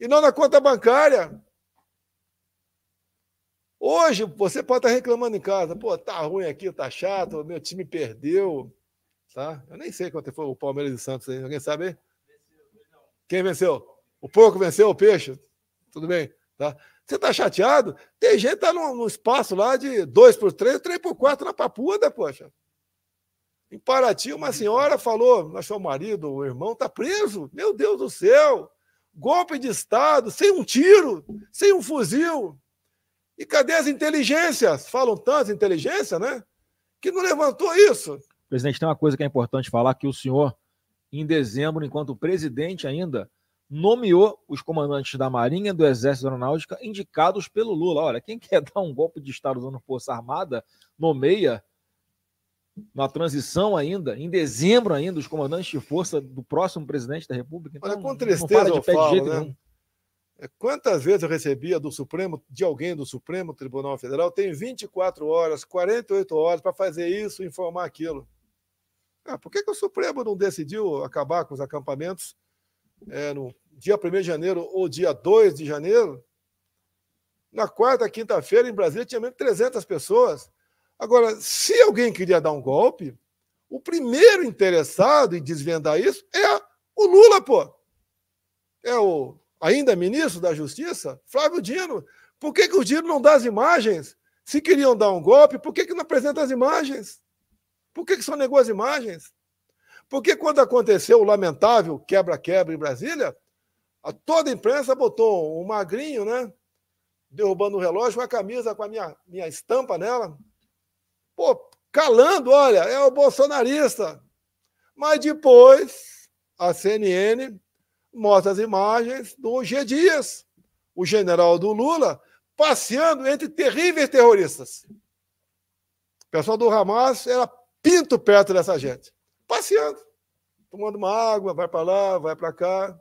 E não na conta bancária. Hoje você pode estar reclamando em casa, pô, tá ruim aqui, tá chato, meu time perdeu, tá? Eu nem sei quanto foi o Palmeiras e Santos aí, alguém sabe? Quem venceu? O porco venceu o peixe? Tudo bem, tá? Você tá chateado? Tem gente que tá num, num espaço lá de 2 por 3, 3 por 4 na papuda, poxa. Em Paraty, uma senhora falou, achou o marido, o irmão, tá preso. Meu Deus do céu! Golpe de Estado, sem um tiro, sem um fuzil. E cadê as inteligências? Falam tantas inteligência, né? Que não levantou isso. Presidente, tem uma coisa que é importante falar: que o senhor, em dezembro, enquanto presidente ainda, nomeou os comandantes da Marinha, e do Exército da Aeronáutica, indicados pelo Lula. Olha, quem quer dar um golpe de Estado usando Força Armada, nomeia na transição ainda, em dezembro ainda, os comandantes de força do próximo presidente da República. Então, Olha, com tristeza não para de pé eu falo, de jeito né? nenhum. Quantas vezes eu recebia do Supremo, de alguém do Supremo Tribunal Federal, tem 24 horas, 48 horas para fazer isso, informar aquilo. Ah, por que, que o Supremo não decidiu acabar com os acampamentos é, no dia 1 de janeiro ou dia 2 de janeiro? Na quarta, quinta-feira, em Brasília, tinha menos de 300 pessoas. Agora, se alguém queria dar um golpe, o primeiro interessado em desvendar isso é o Lula, pô. É o ainda é ministro da Justiça, Flávio Dino. Por que, que o Dino não dá as imagens? Se queriam dar um golpe, por que, que não apresenta as imagens? Por que, que só negou as imagens? Porque quando aconteceu o lamentável quebra-quebra em Brasília, a toda a imprensa botou um magrinho, né? Derrubando o relógio, uma camisa com a minha, minha estampa nela. Pô, calando, olha, é o bolsonarista. Mas depois a CNN mostra as imagens do G. Dias, o general do Lula, passeando entre terríveis terroristas. O pessoal do Hamas era pinto perto dessa gente, passeando, tomando uma água, vai para lá, vai para cá.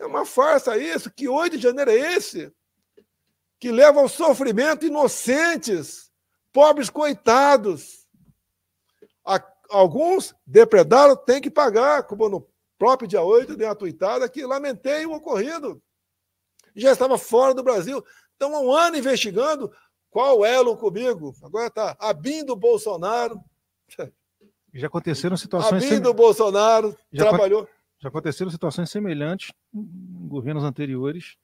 É uma farsa isso. Que 8 de janeiro é esse? Que leva ao sofrimento inocentes, pobres coitados. alguns depredaram, tem que pagar, como no próprio dia 8 dei uma tuitada que lamentei o ocorrido. Já estava fora do Brasil. Estão há um ano investigando qual elo é comigo. Agora está abindo Bolsonaro. Já aconteceram situações. Abindo sem... Bolsonaro, já trabalhou. Já aconteceram situações semelhantes em governos anteriores,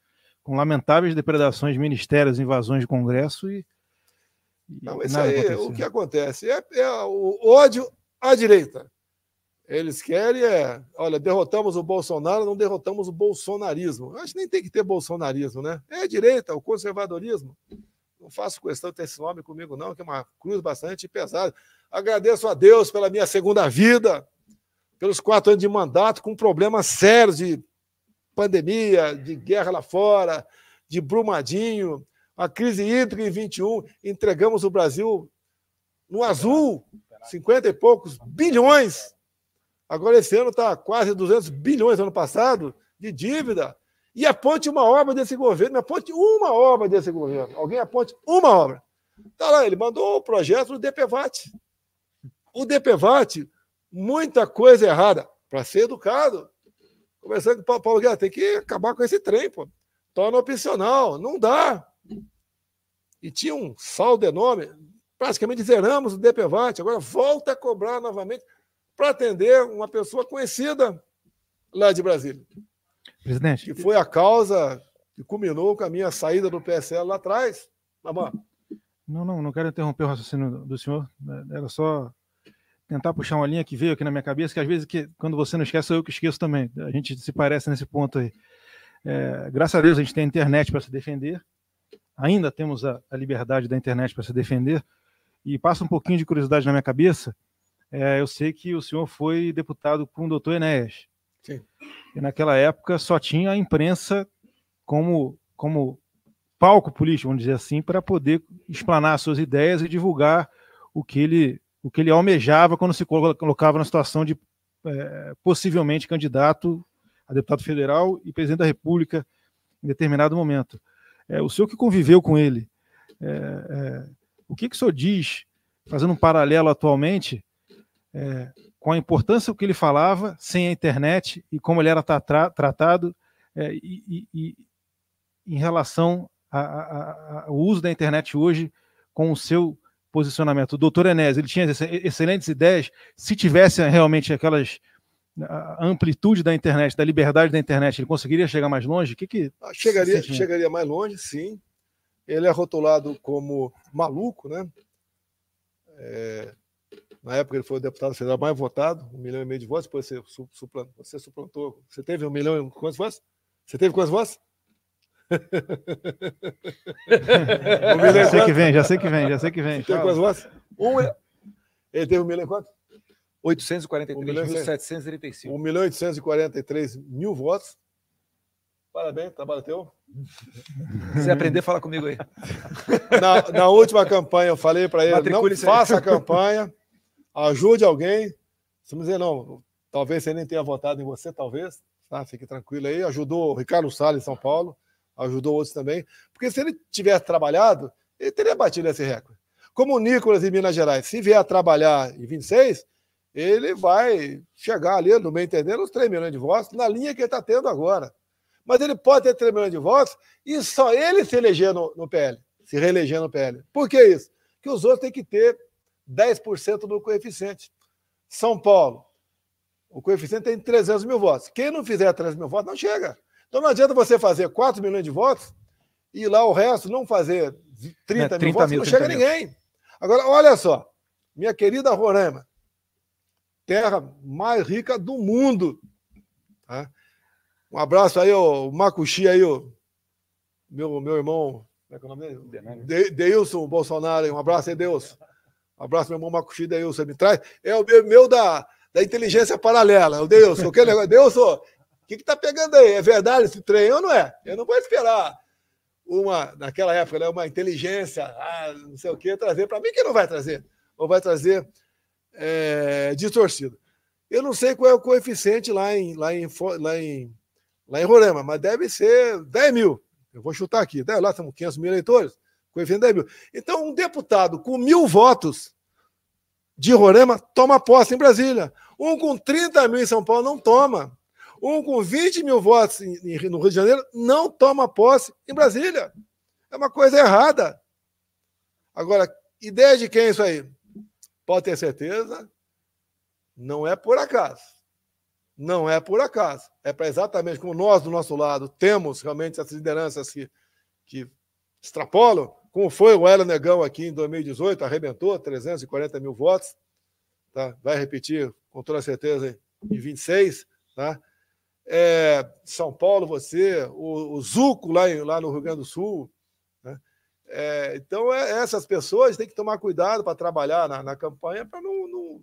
com lamentáveis depredações de ministérios, invasões de Congresso e. e Não, isso aí, aconteceu. o que acontece? É, é o ódio à direita. Eles querem é, olha, derrotamos o Bolsonaro, não derrotamos o bolsonarismo. acho que nem tem que ter bolsonarismo, né? É a direita, o conservadorismo. Não faço questão de ter esse nome comigo, não, que é uma cruz bastante pesada. Agradeço a Deus pela minha segunda vida, pelos quatro anos de mandato, com problemas sérios de pandemia, de guerra lá fora, de Brumadinho, a crise hídrica em 21. Entregamos o Brasil no azul, 50 e poucos bilhões Agora, esse ano está quase 200 bilhões ano passado de dívida. E aponte uma obra desse governo, me aponte uma obra desse governo. Alguém aponte uma obra. Está lá, ele mandou o projeto do DPVAT. O DPVAT, muita coisa errada, para ser educado. começando com o Paulo Guerra, tem que acabar com esse trem, pô. Torna opcional, não dá. E tinha um saldo enorme, praticamente zeramos o DPVAT, agora volta a cobrar novamente para atender uma pessoa conhecida lá de Brasília. Presidente. Que foi a causa que culminou com a minha saída do PSL lá atrás. Mamã. Não, não, não quero interromper o raciocínio do senhor. É, era só tentar puxar uma linha que veio aqui na minha cabeça, que às vezes que, quando você não esquece, eu que esqueço também. A gente se parece nesse ponto aí. É, graças a Deus a gente tem a internet para se defender. Ainda temos a, a liberdade da internet para se defender. E passa um pouquinho de curiosidade na minha cabeça é, eu sei que o senhor foi deputado com o doutor Enéas. Sim. E naquela época só tinha a imprensa como, como palco político, vamos dizer assim, para poder explanar suas ideias e divulgar o que ele, o que ele almejava quando se colocava na situação de é, possivelmente candidato a deputado federal e presidente da República em determinado momento. É, o senhor que conviveu com ele, é, é o que, que o senhor diz, fazendo um paralelo atualmente, é, com a importância do que ele falava, sem a internet e como ele era tra tratado é, e, e, e, em relação ao uso da internet hoje com o seu posicionamento. O doutor Enés, ele tinha excelentes ideias, se tivesse realmente aquelas a amplitude da internet, da liberdade da internet, ele conseguiria chegar mais longe? O que que ah, chegaria, chegaria mais longe, sim. Ele é rotulado como maluco, né? É, na época ele foi o deputado federal mais votado, um milhão e meio de votos, depois você, suplantou, você suplantou. Você teve um milhão e quantos votos? Você teve quantas votos? um já sei que vem, já sei que vem, já sei que vem. Você teve votos? Um, ele teve um milhão e quanto? 843.735. um milhão e 843 mil votos. Parabéns, trabalho teu. Você aprender, fala comigo aí. Na, na última campanha eu falei para ele, não faça a campanha ajude alguém. Se não dizer, não, talvez você nem tenha votado em você, talvez, tá? Fique tranquilo aí. Ajudou o Ricardo Salles em São Paulo, ajudou outros também. Porque se ele tivesse trabalhado, ele teria batido esse recorde. Como o Nicolas em Minas Gerais, se vier a trabalhar em 26, ele vai chegar ali, no meu entender, os 3 milhões de votos, na linha que ele está tendo agora. Mas ele pode ter 3 milhões de votos e só ele se eleger no, no PL, se reeleger no PL. Por que isso? Que os outros têm que ter 10% do coeficiente. São Paulo, o coeficiente tem 300 mil votos. Quem não fizer 300 mil votos não chega. Então não adianta você fazer 4 milhões de votos e lá o resto não fazer 30, né, mil, votos, mil, não chega mil. ninguém. Agora, olha só, minha querida Roraima, terra mais rica do mundo. Tá? Um abraço aí, o Macuxi aí, o meu, meu irmão, como é que é o nome dele? Deilson Bolsonaro, um abraço aí, Deus Abraço, meu irmão Macuxi, Deilson, me traz. É o meu, meu da, da inteligência paralela. É o Deilson, aquele negócio. Deus o que, que tá pegando aí? É verdade esse trem ou não é? Eu não vou esperar uma, naquela época, né, uma inteligência, ah, não sei o que, trazer para mim que não vai trazer. Ou vai trazer é, distorcido. Eu não sei qual é o coeficiente lá em, lá em, lá em, lá em Roraima, mas deve ser 10 mil. Eu vou chutar aqui. lá, estamos 500 mil eleitores. Coifindemil. Então, um deputado com mil votos de Roraima toma posse em Brasília. Um com 30 mil em São Paulo não toma. Um com 20 mil votos no Rio de Janeiro não toma posse em Brasília. É uma coisa errada. Agora, ideia de quem é isso aí? Pode ter certeza, não é por acaso. Não é por acaso. É para exatamente como nós, do nosso lado, temos realmente essas lideranças que, que extrapolam, como foi o Hélio Negão aqui em 2018, arrebentou 340 mil votos, tá? vai repetir com toda certeza em 26. Tá? É, São Paulo, você, o, o Zuco lá, lá no Rio Grande do Sul. Né? É, então, é, essas pessoas têm que tomar cuidado para trabalhar na, na campanha para não, não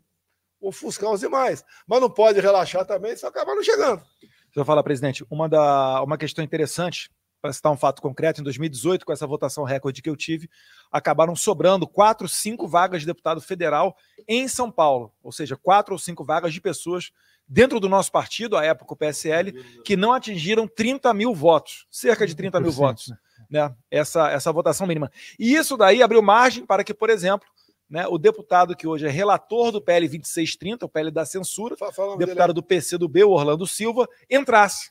ofuscar os demais. Mas não pode relaxar também, se acabar não chegando. Deixa eu falar, presidente, uma, da, uma questão interessante para citar um fato concreto, em 2018, com essa votação recorde que eu tive, acabaram sobrando quatro, cinco vagas de deputado federal em São Paulo, ou seja, quatro ou cinco vagas de pessoas dentro do nosso partido, à época o PSL, que não atingiram 30 mil votos, cerca de 30 mil votos, né? né? Essa, essa votação mínima. E isso daí abriu margem para que, por exemplo, né, o deputado que hoje é relator do PL 2630, o PL da censura, fala, deputado dele. do PC do B, Orlando Silva, entrasse.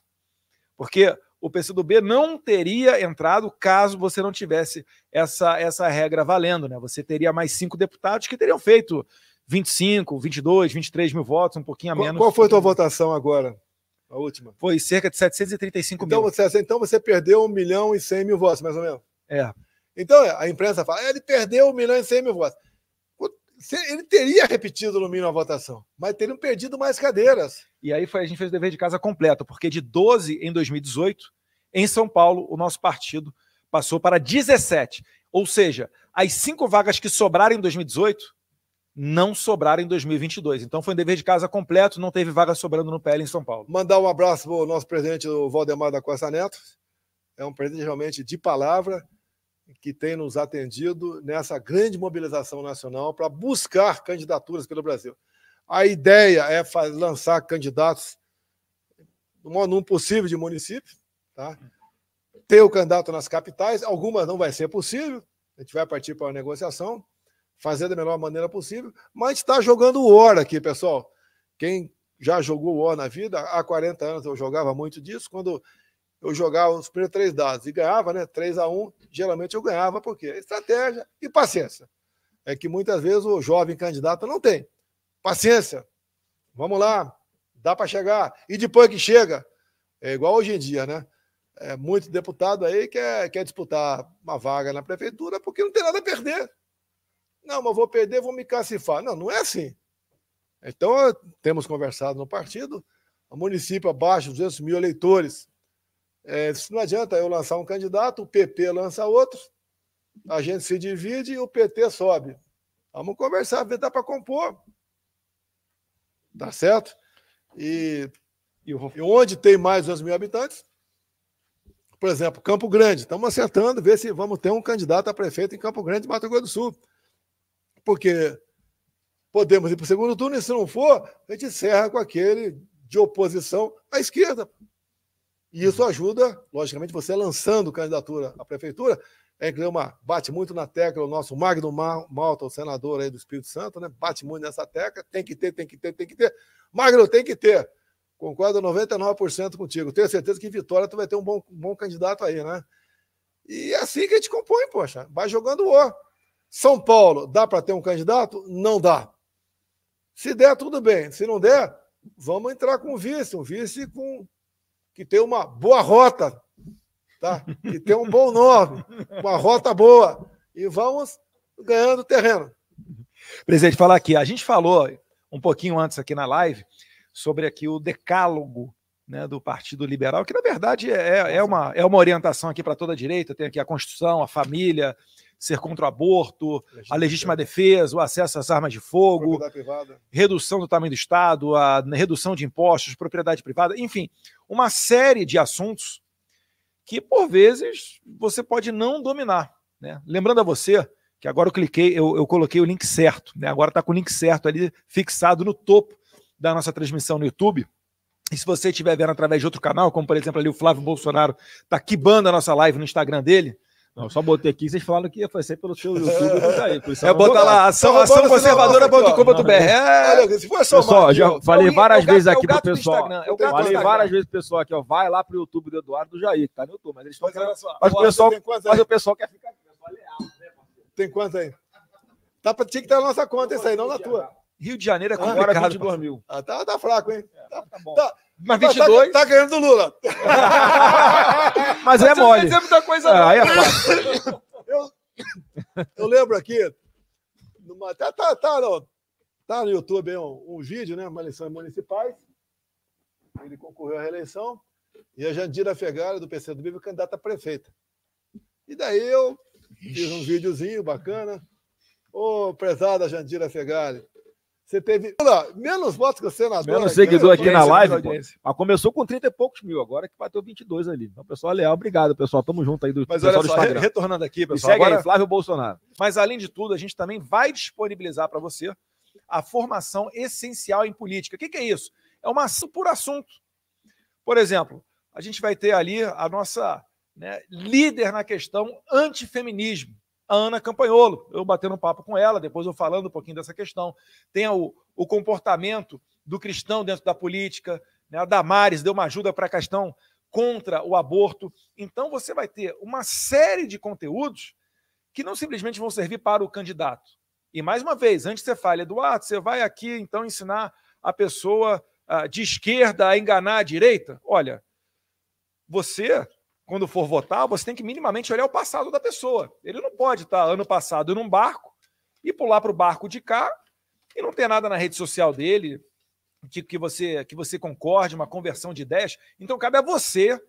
Porque o PCdoB não teria entrado caso você não tivesse essa, essa regra valendo, né? Você teria mais cinco deputados que teriam feito 25, 22, 23 mil votos, um pouquinho a menos. Qual, foi a tua votação agora? A última? Foi cerca de 735 então, mil. Você, então você perdeu 1 milhão e 100 mil votos, mais ou menos. É. Então a imprensa fala, ah, ele perdeu 1 milhão e 100 mil votos. Ele teria repetido no mínimo a votação, mas teriam perdido mais cadeiras. E aí foi, a gente fez o dever de casa completo, porque de 12 em 2018, em São Paulo, o nosso partido passou para 17. Ou seja, as cinco vagas que sobraram em 2018 não sobraram em 2022. Então foi um dever de casa completo, não teve vaga sobrando no PL em São Paulo. Mandar um abraço para o nosso presidente, o Valdemar da Costa Neto. É um presidente realmente de palavra, que tem nos atendido nessa grande mobilização nacional para buscar candidaturas pelo Brasil. A ideia é fazer, lançar candidatos no maior número possível de municípios, tá? ter o candidato nas capitais, algumas não vai ser possível, a gente vai partir para a negociação, fazer da melhor maneira possível, mas está jogando o OR aqui, pessoal. Quem já jogou o OR na vida, há 40 anos eu jogava muito disso, quando eu jogava os primeiros três dados e ganhava, né? 3 a 1 geralmente eu ganhava, porque estratégia e paciência. É que muitas vezes o jovem candidato não tem. Paciência. Vamos lá, dá para chegar. E depois que chega, é igual hoje em dia, né? É, muito deputado aí quer, é, quer disputar uma vaga na prefeitura porque não tem nada a perder. Não, mas vou perder, vou me cacifar. Não, não é assim. Então, temos conversado no partido, o município abaixo de 200 mil eleitores, é, não adianta eu lançar um candidato, o PP lança outro, a gente se divide e o PT sobe. Vamos conversar, ver dá para compor. Tá certo? E, e onde tem mais 2 mil habitantes, por exemplo, Campo Grande, estamos acertando, ver se vamos ter um candidato a prefeito em Campo Grande, Mato Grosso do Sul. Porque podemos ir para o segundo turno, e se não for, a gente encerra com aquele de oposição à esquerda. E isso ajuda, logicamente, você lançando candidatura à prefeitura. É que uma bate muito na tecla o nosso Magno Malta, o senador aí do Espírito Santo, né? Bate muito nessa tecla, tem que ter, tem que ter, tem que ter. Magno, tem que ter. Concordo 99% contigo. Tenho certeza que em Vitória tu vai ter um bom, um bom candidato aí, né? E é assim que a gente compõe, poxa. Vai jogando o. São Paulo, dá para ter um candidato? Não dá. Se der, tudo bem. Se não der, vamos entrar com o vice, um vice com que tem uma boa rota, tá? que tem um bom nome, uma rota boa. E vamos ganhando terreno. Presidente, falar aqui. A gente falou um pouquinho antes aqui na live sobre aqui o decálogo né, do Partido Liberal, que na verdade é, é, é uma, é uma orientação aqui para toda a direita. Tem aqui a Constituição, a família, ser contra o aborto, legítima a legítima defesa, o acesso às armas de fogo, redução do tamanho do Estado, a redução de impostos, propriedade privada, enfim, uma série de assuntos que, por vezes, você pode não dominar. Né? Lembrando a você que agora eu cliquei, eu, eu coloquei o link certo, né? agora está com o link certo ali fixado no topo da nossa transmissão no YouTube. E se você estiver vendo através de outro canal, como por exemplo ali o Flávio Bolsonaro está quibando a nossa live no Instagram dele, não, só botei aqui, vocês falaram que ia fazer pelo seu YouTube é, não tá aí. Então é, botar lá, ação, ação conservadora.com.br. É, se for ação, pessoal, já é falei várias é vezes aqui pro pessoal. Falei várias vezes pro pessoal aqui, ó, vai lá pro YouTube do Eduardo Jair, tá no YouTube, mas eles estão querendo... Mas o pessoal, mas o pessoal quer ficar aqui, né, Tem quanto aí? Tá pra, tinha que estar na nossa conta isso aí, não na tua. Rio de Janeiro é ah, complicado. Ah, 22 mil. Ah, tá, tá fraco, hein? É, tá, bom. Tá, mas 22. Tá, tá, ganhando do Lula. Mas é mole. Não dizer muita coisa, ah, não. Aí é Eu, eu lembro aqui, numa, tá, tá, tá, não, tá no YouTube um, um vídeo, né? Uma eleição municipais. Ele concorreu à reeleição. E a Jandira Fegali, do PCdoB, foi candidata a prefeita. E daí eu fiz um videozinho bacana. Ô, oh, prezada Jandira Fegali, você teve menos votos que o senador. Menos aqui, seguidor aqui na live. Mas começou com 30 e poucos mil, agora que bateu 22 ali. Então, pessoal, leal, obrigado, pessoal. Tamo junto aí do Mas olha só, retornando aqui, pessoal. E segue agora... aí, Flávio Bolsonaro. Mas, além de tudo, a gente também vai disponibilizar para você a formação essencial em política. O que, que é isso? É uma por assunto. Por exemplo, a gente vai ter ali a nossa né, líder na questão antifeminismo a Ana Campanholo. Eu batendo um papo com ela, depois eu falando um pouquinho dessa questão. Tem o, o comportamento do cristão dentro da política. Né? A Damares deu uma ajuda para a questão contra o aborto. Então você vai ter uma série de conteúdos que não simplesmente vão servir para o candidato. E mais uma vez, antes você falar, Eduardo, você vai aqui então ensinar a pessoa ah, de esquerda a enganar a direita? Olha, você quando for votar, você tem que minimamente olhar o passado da pessoa. Ele não pode estar ano passado num barco e pular para o barco de cá e não ter nada na rede social dele que, que, você, que você concorde, uma conversão de ideias. Então, cabe a você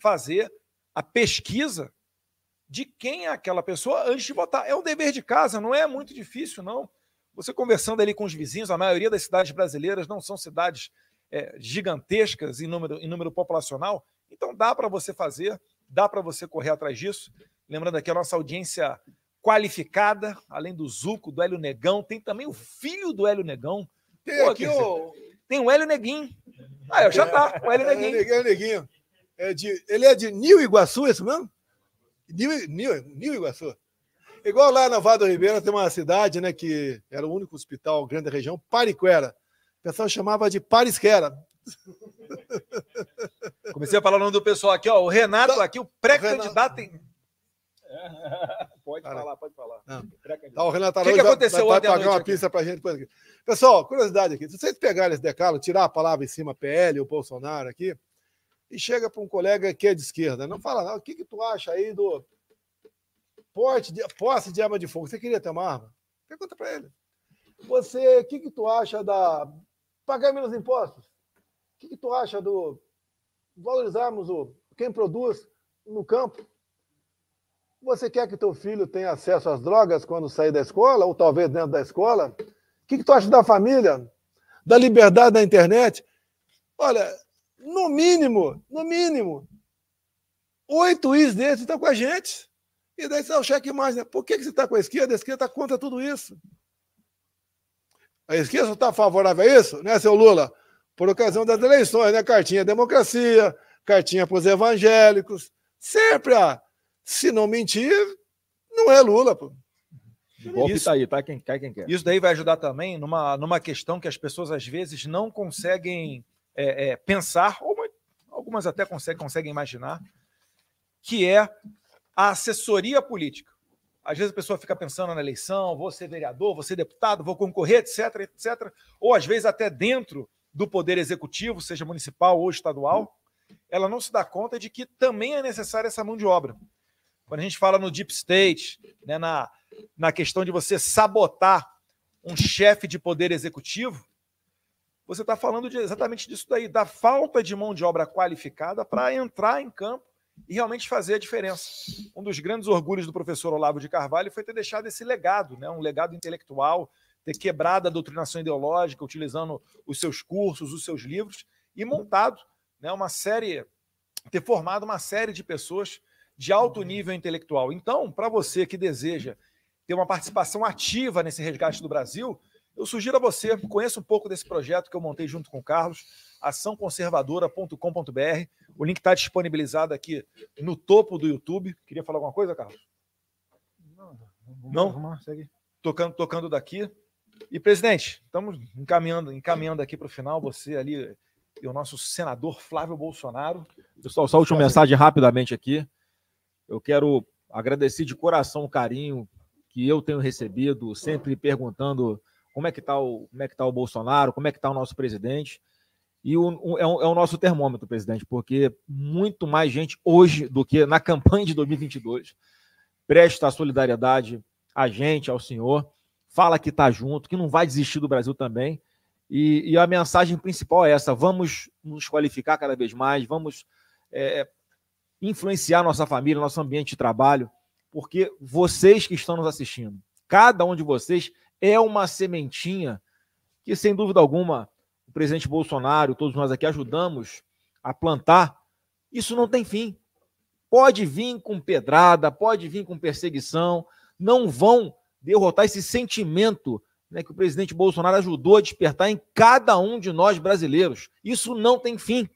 fazer a pesquisa de quem é aquela pessoa antes de votar. É um dever de casa, não é muito difícil, não. Você conversando ali com os vizinhos, a maioria das cidades brasileiras não são cidades é, gigantescas em número, em número populacional, então dá para você fazer, dá para você correr atrás disso. Lembrando aqui a nossa audiência qualificada, além do Zuco, do Hélio Negão, tem também o filho do Hélio Negão. Tem Pô, aqui o... Tem o Hélio Neguinho. Ah, já tá, o Hélio é, é, é, Neguinho. Neguinho. É de, ele é de Nil Iguaçu, é isso mesmo? Nil, Nil, Nil Iguaçu. Igual lá na Vado Ribeira tem uma cidade, né, que era o único hospital grande da região, Pariquera. O pessoal chamava de Parisquera. Comecei a falar o nome do pessoal aqui, ó. O Renato tá, aqui, o pré-candidato em... pode falar, pode falar. Tá, o Renato Araújo que que aconteceu vai, vai pagar uma aqui? pista pra gente. Pessoal, curiosidade aqui. Se vocês pegarem esse decalo, tirar a palavra em cima, PL ou Bolsonaro aqui, e chega para um colega que é de esquerda, não fala nada. O que, que tu acha aí do porte de, posse de arma de fogo? Você queria ter uma arma? Pergunta para ele. Você, o que, que tu acha da pagar menos impostos? O que, que tu acha do valorizarmos o, quem produz no campo. Você quer que teu filho tenha acesso às drogas quando sair da escola, ou talvez dentro da escola? O que, que tu acha da família? Da liberdade da internet? Olha, no mínimo, no mínimo, oito is desses estão com a gente. E daí você dá o cheque mais, né? Por que, que você está com a esquerda? A esquerda está contra tudo isso. A esquerda está favorável a isso, né, seu Lula? por ocasião das eleições, né? Cartinha democracia, cartinha para os evangélicos. Sempre, ah, se não mentir, não é Lula, pô. isso, tá aí, tá quem, quem quer. Isso daí vai ajudar também numa, numa questão que as pessoas às vezes não conseguem é, é, pensar, ou algumas até conseguem, conseguem imaginar, que é a assessoria política. Às vezes a pessoa fica pensando na eleição, vou ser vereador, vou ser deputado, vou concorrer, etc, etc. Ou às vezes até dentro do poder executivo, seja municipal ou estadual, ela não se dá conta de que também é necessária essa mão de obra. Quando a gente fala no deep state, né, na, na questão de você sabotar um chefe de poder executivo, você está falando de, exatamente disso daí, da falta de mão de obra qualificada para entrar em campo e realmente fazer a diferença. Um dos grandes orgulhos do professor Olavo de Carvalho foi ter deixado esse legado, né, um legado intelectual, ter quebrado a doutrinação ideológica, utilizando os seus cursos, os seus livros, e montado né, uma série, ter formado uma série de pessoas de alto uhum. nível intelectual. Então, para você que deseja ter uma participação ativa nesse resgate do Brasil, eu sugiro a você, conheça um pouco desse projeto que eu montei junto com o Carlos, açãoconservadora.com.br. O link está disponibilizado aqui no topo do YouTube. Queria falar alguma coisa, Carlos? Não? Não? segue. Tocando, tocando daqui. E, presidente, estamos encaminhando, encaminhando aqui para o final, você ali e o nosso senador Flávio Bolsonaro. Pessoal, só última assim. mensagem rapidamente aqui. Eu quero agradecer de coração o carinho que eu tenho recebido, sempre perguntando como é que está o, como é que tá o Bolsonaro, como é que está o nosso presidente. E o, o, é, o, é o nosso termômetro, presidente, porque muito mais gente hoje do que na campanha de 2022 presta solidariedade a gente, ao senhor fala que está junto, que não vai desistir do Brasil também. E, e, a mensagem principal é essa: vamos nos qualificar cada vez mais, vamos é, influenciar nossa família, nosso ambiente de trabalho, porque vocês que estão nos assistindo, cada um de vocês é uma sementinha que, sem dúvida alguma, o presidente Bolsonaro, todos nós aqui ajudamos a plantar. Isso não tem fim. Pode vir com pedrada, pode vir com perseguição, não vão derrotar esse sentimento né, que o presidente Bolsonaro ajudou a despertar em cada um de nós brasileiros. Isso não tem fim.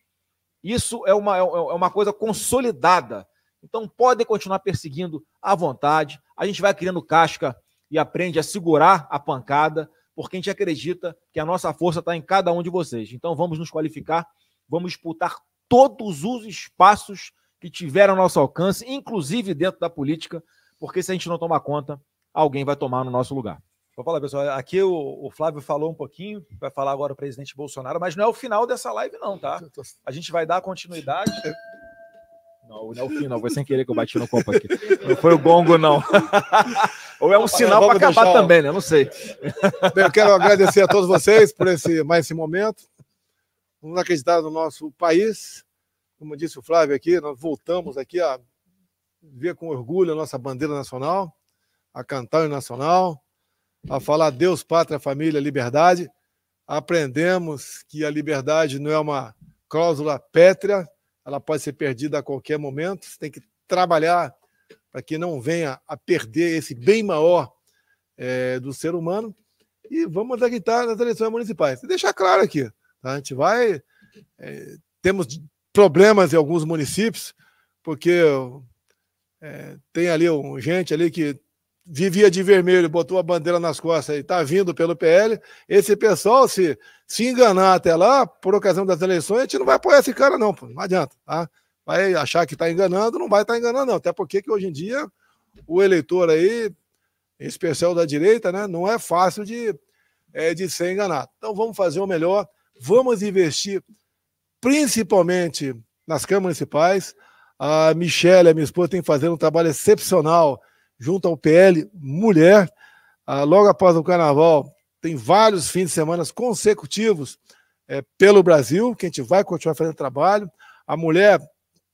Isso é uma, é, é uma coisa consolidada. Então podem continuar perseguindo à vontade. A gente vai criando casca e aprende a segurar a pancada, porque a gente acredita que a nossa força está em cada um de vocês. Então vamos nos qualificar, vamos disputar todos os espaços que tiveram ao nosso alcance, inclusive dentro da política, porque se a gente não tomar conta, alguém vai tomar no nosso lugar. Vou falar, pessoal, aqui o, o, Flávio falou um pouquinho, vai falar agora o presidente Bolsonaro, mas não é o final dessa live, não, tá? A gente vai dar continuidade. Não, não é o final, foi sem querer que eu bati no copo aqui. Não foi o gongo, não. Ou é um sinal é, para acabar deixar... também, né? Não sei. Bem, eu quero agradecer a todos vocês por esse mais esse momento. Vamos acreditar no nosso país. Como disse o Flávio aqui, nós voltamos aqui a ver com orgulho a nossa bandeira nacional a cantar o nacional, a falar Deus, pátria, família, liberdade. Aprendemos que a liberdade não é uma cláusula pétrea, ela pode ser perdida a qualquer momento. Você tem que trabalhar para que não venha a perder esse bem maior é, do ser humano. E vamos agitar nas eleições municipais. deixar claro aqui, tá? a gente vai. É, temos problemas em alguns municípios, porque é, tem ali um, gente ali que vivia de vermelho, botou a bandeira nas costas e está vindo pelo PL, esse pessoal, se, se enganar até lá, por ocasião das eleições, a gente não vai apoiar esse cara, não, pô, não adianta. Tá? Vai achar que está enganando, não vai estar tá enganando, não. Até porque que hoje em dia o eleitor aí, em especial da direita, né, não é fácil de, é, de ser enganado. Então vamos fazer o melhor, vamos investir principalmente nas câmaras municipais. A Michelle, a minha esposa, tem fazendo um trabalho excepcional junto ao PL Mulher. Ah, logo após o carnaval, tem vários fins de semana consecutivos é, pelo Brasil, que a gente vai continuar fazendo trabalho. A mulher,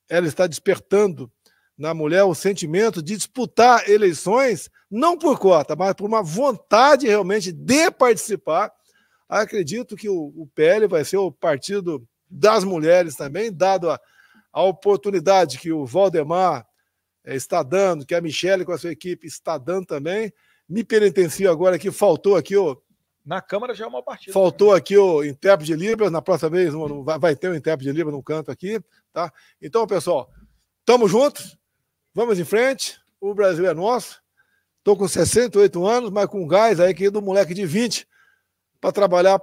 ela está despertando na mulher o sentimento de disputar eleições, não por cota, mas por uma vontade realmente de participar. Acredito que o, o PL vai ser o partido das mulheres também, dado a, a oportunidade que o Valdemar é, está dando, que a Michelle com a sua equipe está dando também. Me penitencio agora que faltou aqui o. Na Câmara já é uma partida. Né? Faltou né? aqui o intérprete de Libras, na próxima vez vai ter um intérprete de Libras no canto aqui, tá? Então, pessoal, estamos juntos, vamos em frente, o Brasil é nosso. Estou com 68 anos, mas com gás aí que do moleque de 20 para trabalhar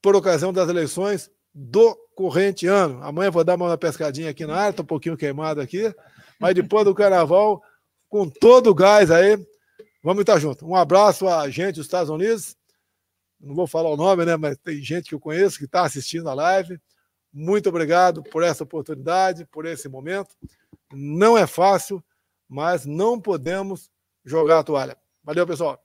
por ocasião das eleições do corrente ano. Amanhã vou dar uma pescadinha aqui na área, estou um pouquinho queimado aqui. Mas depois do carnaval, com todo o gás aí, vamos estar juntos. Um abraço a gente dos Estados Unidos. Não vou falar o nome, né? Mas tem gente que eu conheço que está assistindo a live. Muito obrigado por essa oportunidade, por esse momento. Não é fácil, mas não podemos jogar a toalha. Valeu, pessoal.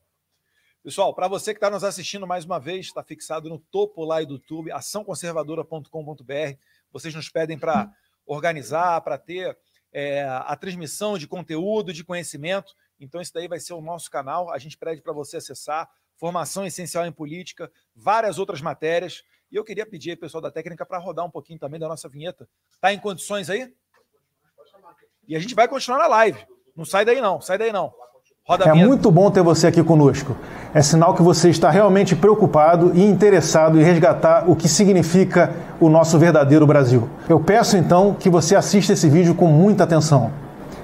Pessoal, para você que está nos assistindo mais uma vez, está fixado no topo lá do YouTube, açãoconservadora.com.br. Vocês nos pedem para organizar, para ter é, a transmissão de conteúdo, de conhecimento. Então, isso daí vai ser o nosso canal. A gente pede para você acessar formação essencial em política, várias outras matérias. E eu queria pedir aí, pessoal da técnica, para rodar um pouquinho também da nossa vinheta. Tá em condições aí? E a gente vai continuar na live. Não sai daí, não. Sai daí, não. Roda é vinheta. muito bom ter você aqui conosco. É sinal que você está realmente preocupado e interessado em resgatar o que significa o nosso verdadeiro Brasil. Eu peço então que você assista esse vídeo com muita atenção.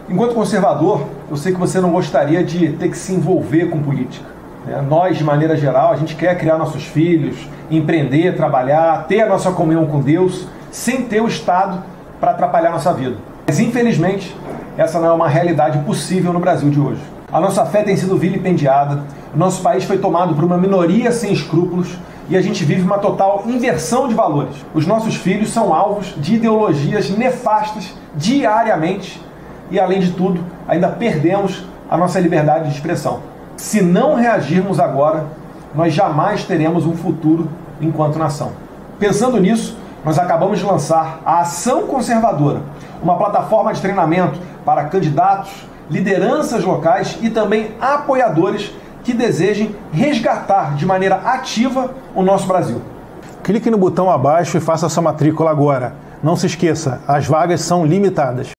Enquanto conservador, eu sei que você não gostaria de ter que se envolver com política. Né? Nós, de maneira geral, a gente quer criar nossos filhos, empreender, trabalhar, ter a nossa comunhão com Deus, sem ter o Estado para atrapalhar nossa vida. Mas infelizmente, essa não é uma realidade possível no Brasil de hoje. A nossa fé tem sido vilipendiada, o nosso país foi tomado por uma minoria sem escrúpulos e a gente vive uma total inversão de valores. Os nossos filhos são alvos de ideologias nefastas diariamente e, além de tudo, ainda perdemos a nossa liberdade de expressão. Se não reagirmos agora, nós jamais teremos um futuro enquanto nação. Pensando nisso, nós acabamos de lançar a Ação Conservadora, uma plataforma de treinamento para candidatos lideranças locais e também apoiadores que desejem resgatar de maneira ativa o nosso Brasil. Clique no botão abaixo e faça sua matrícula agora. Não se esqueça, as vagas são limitadas.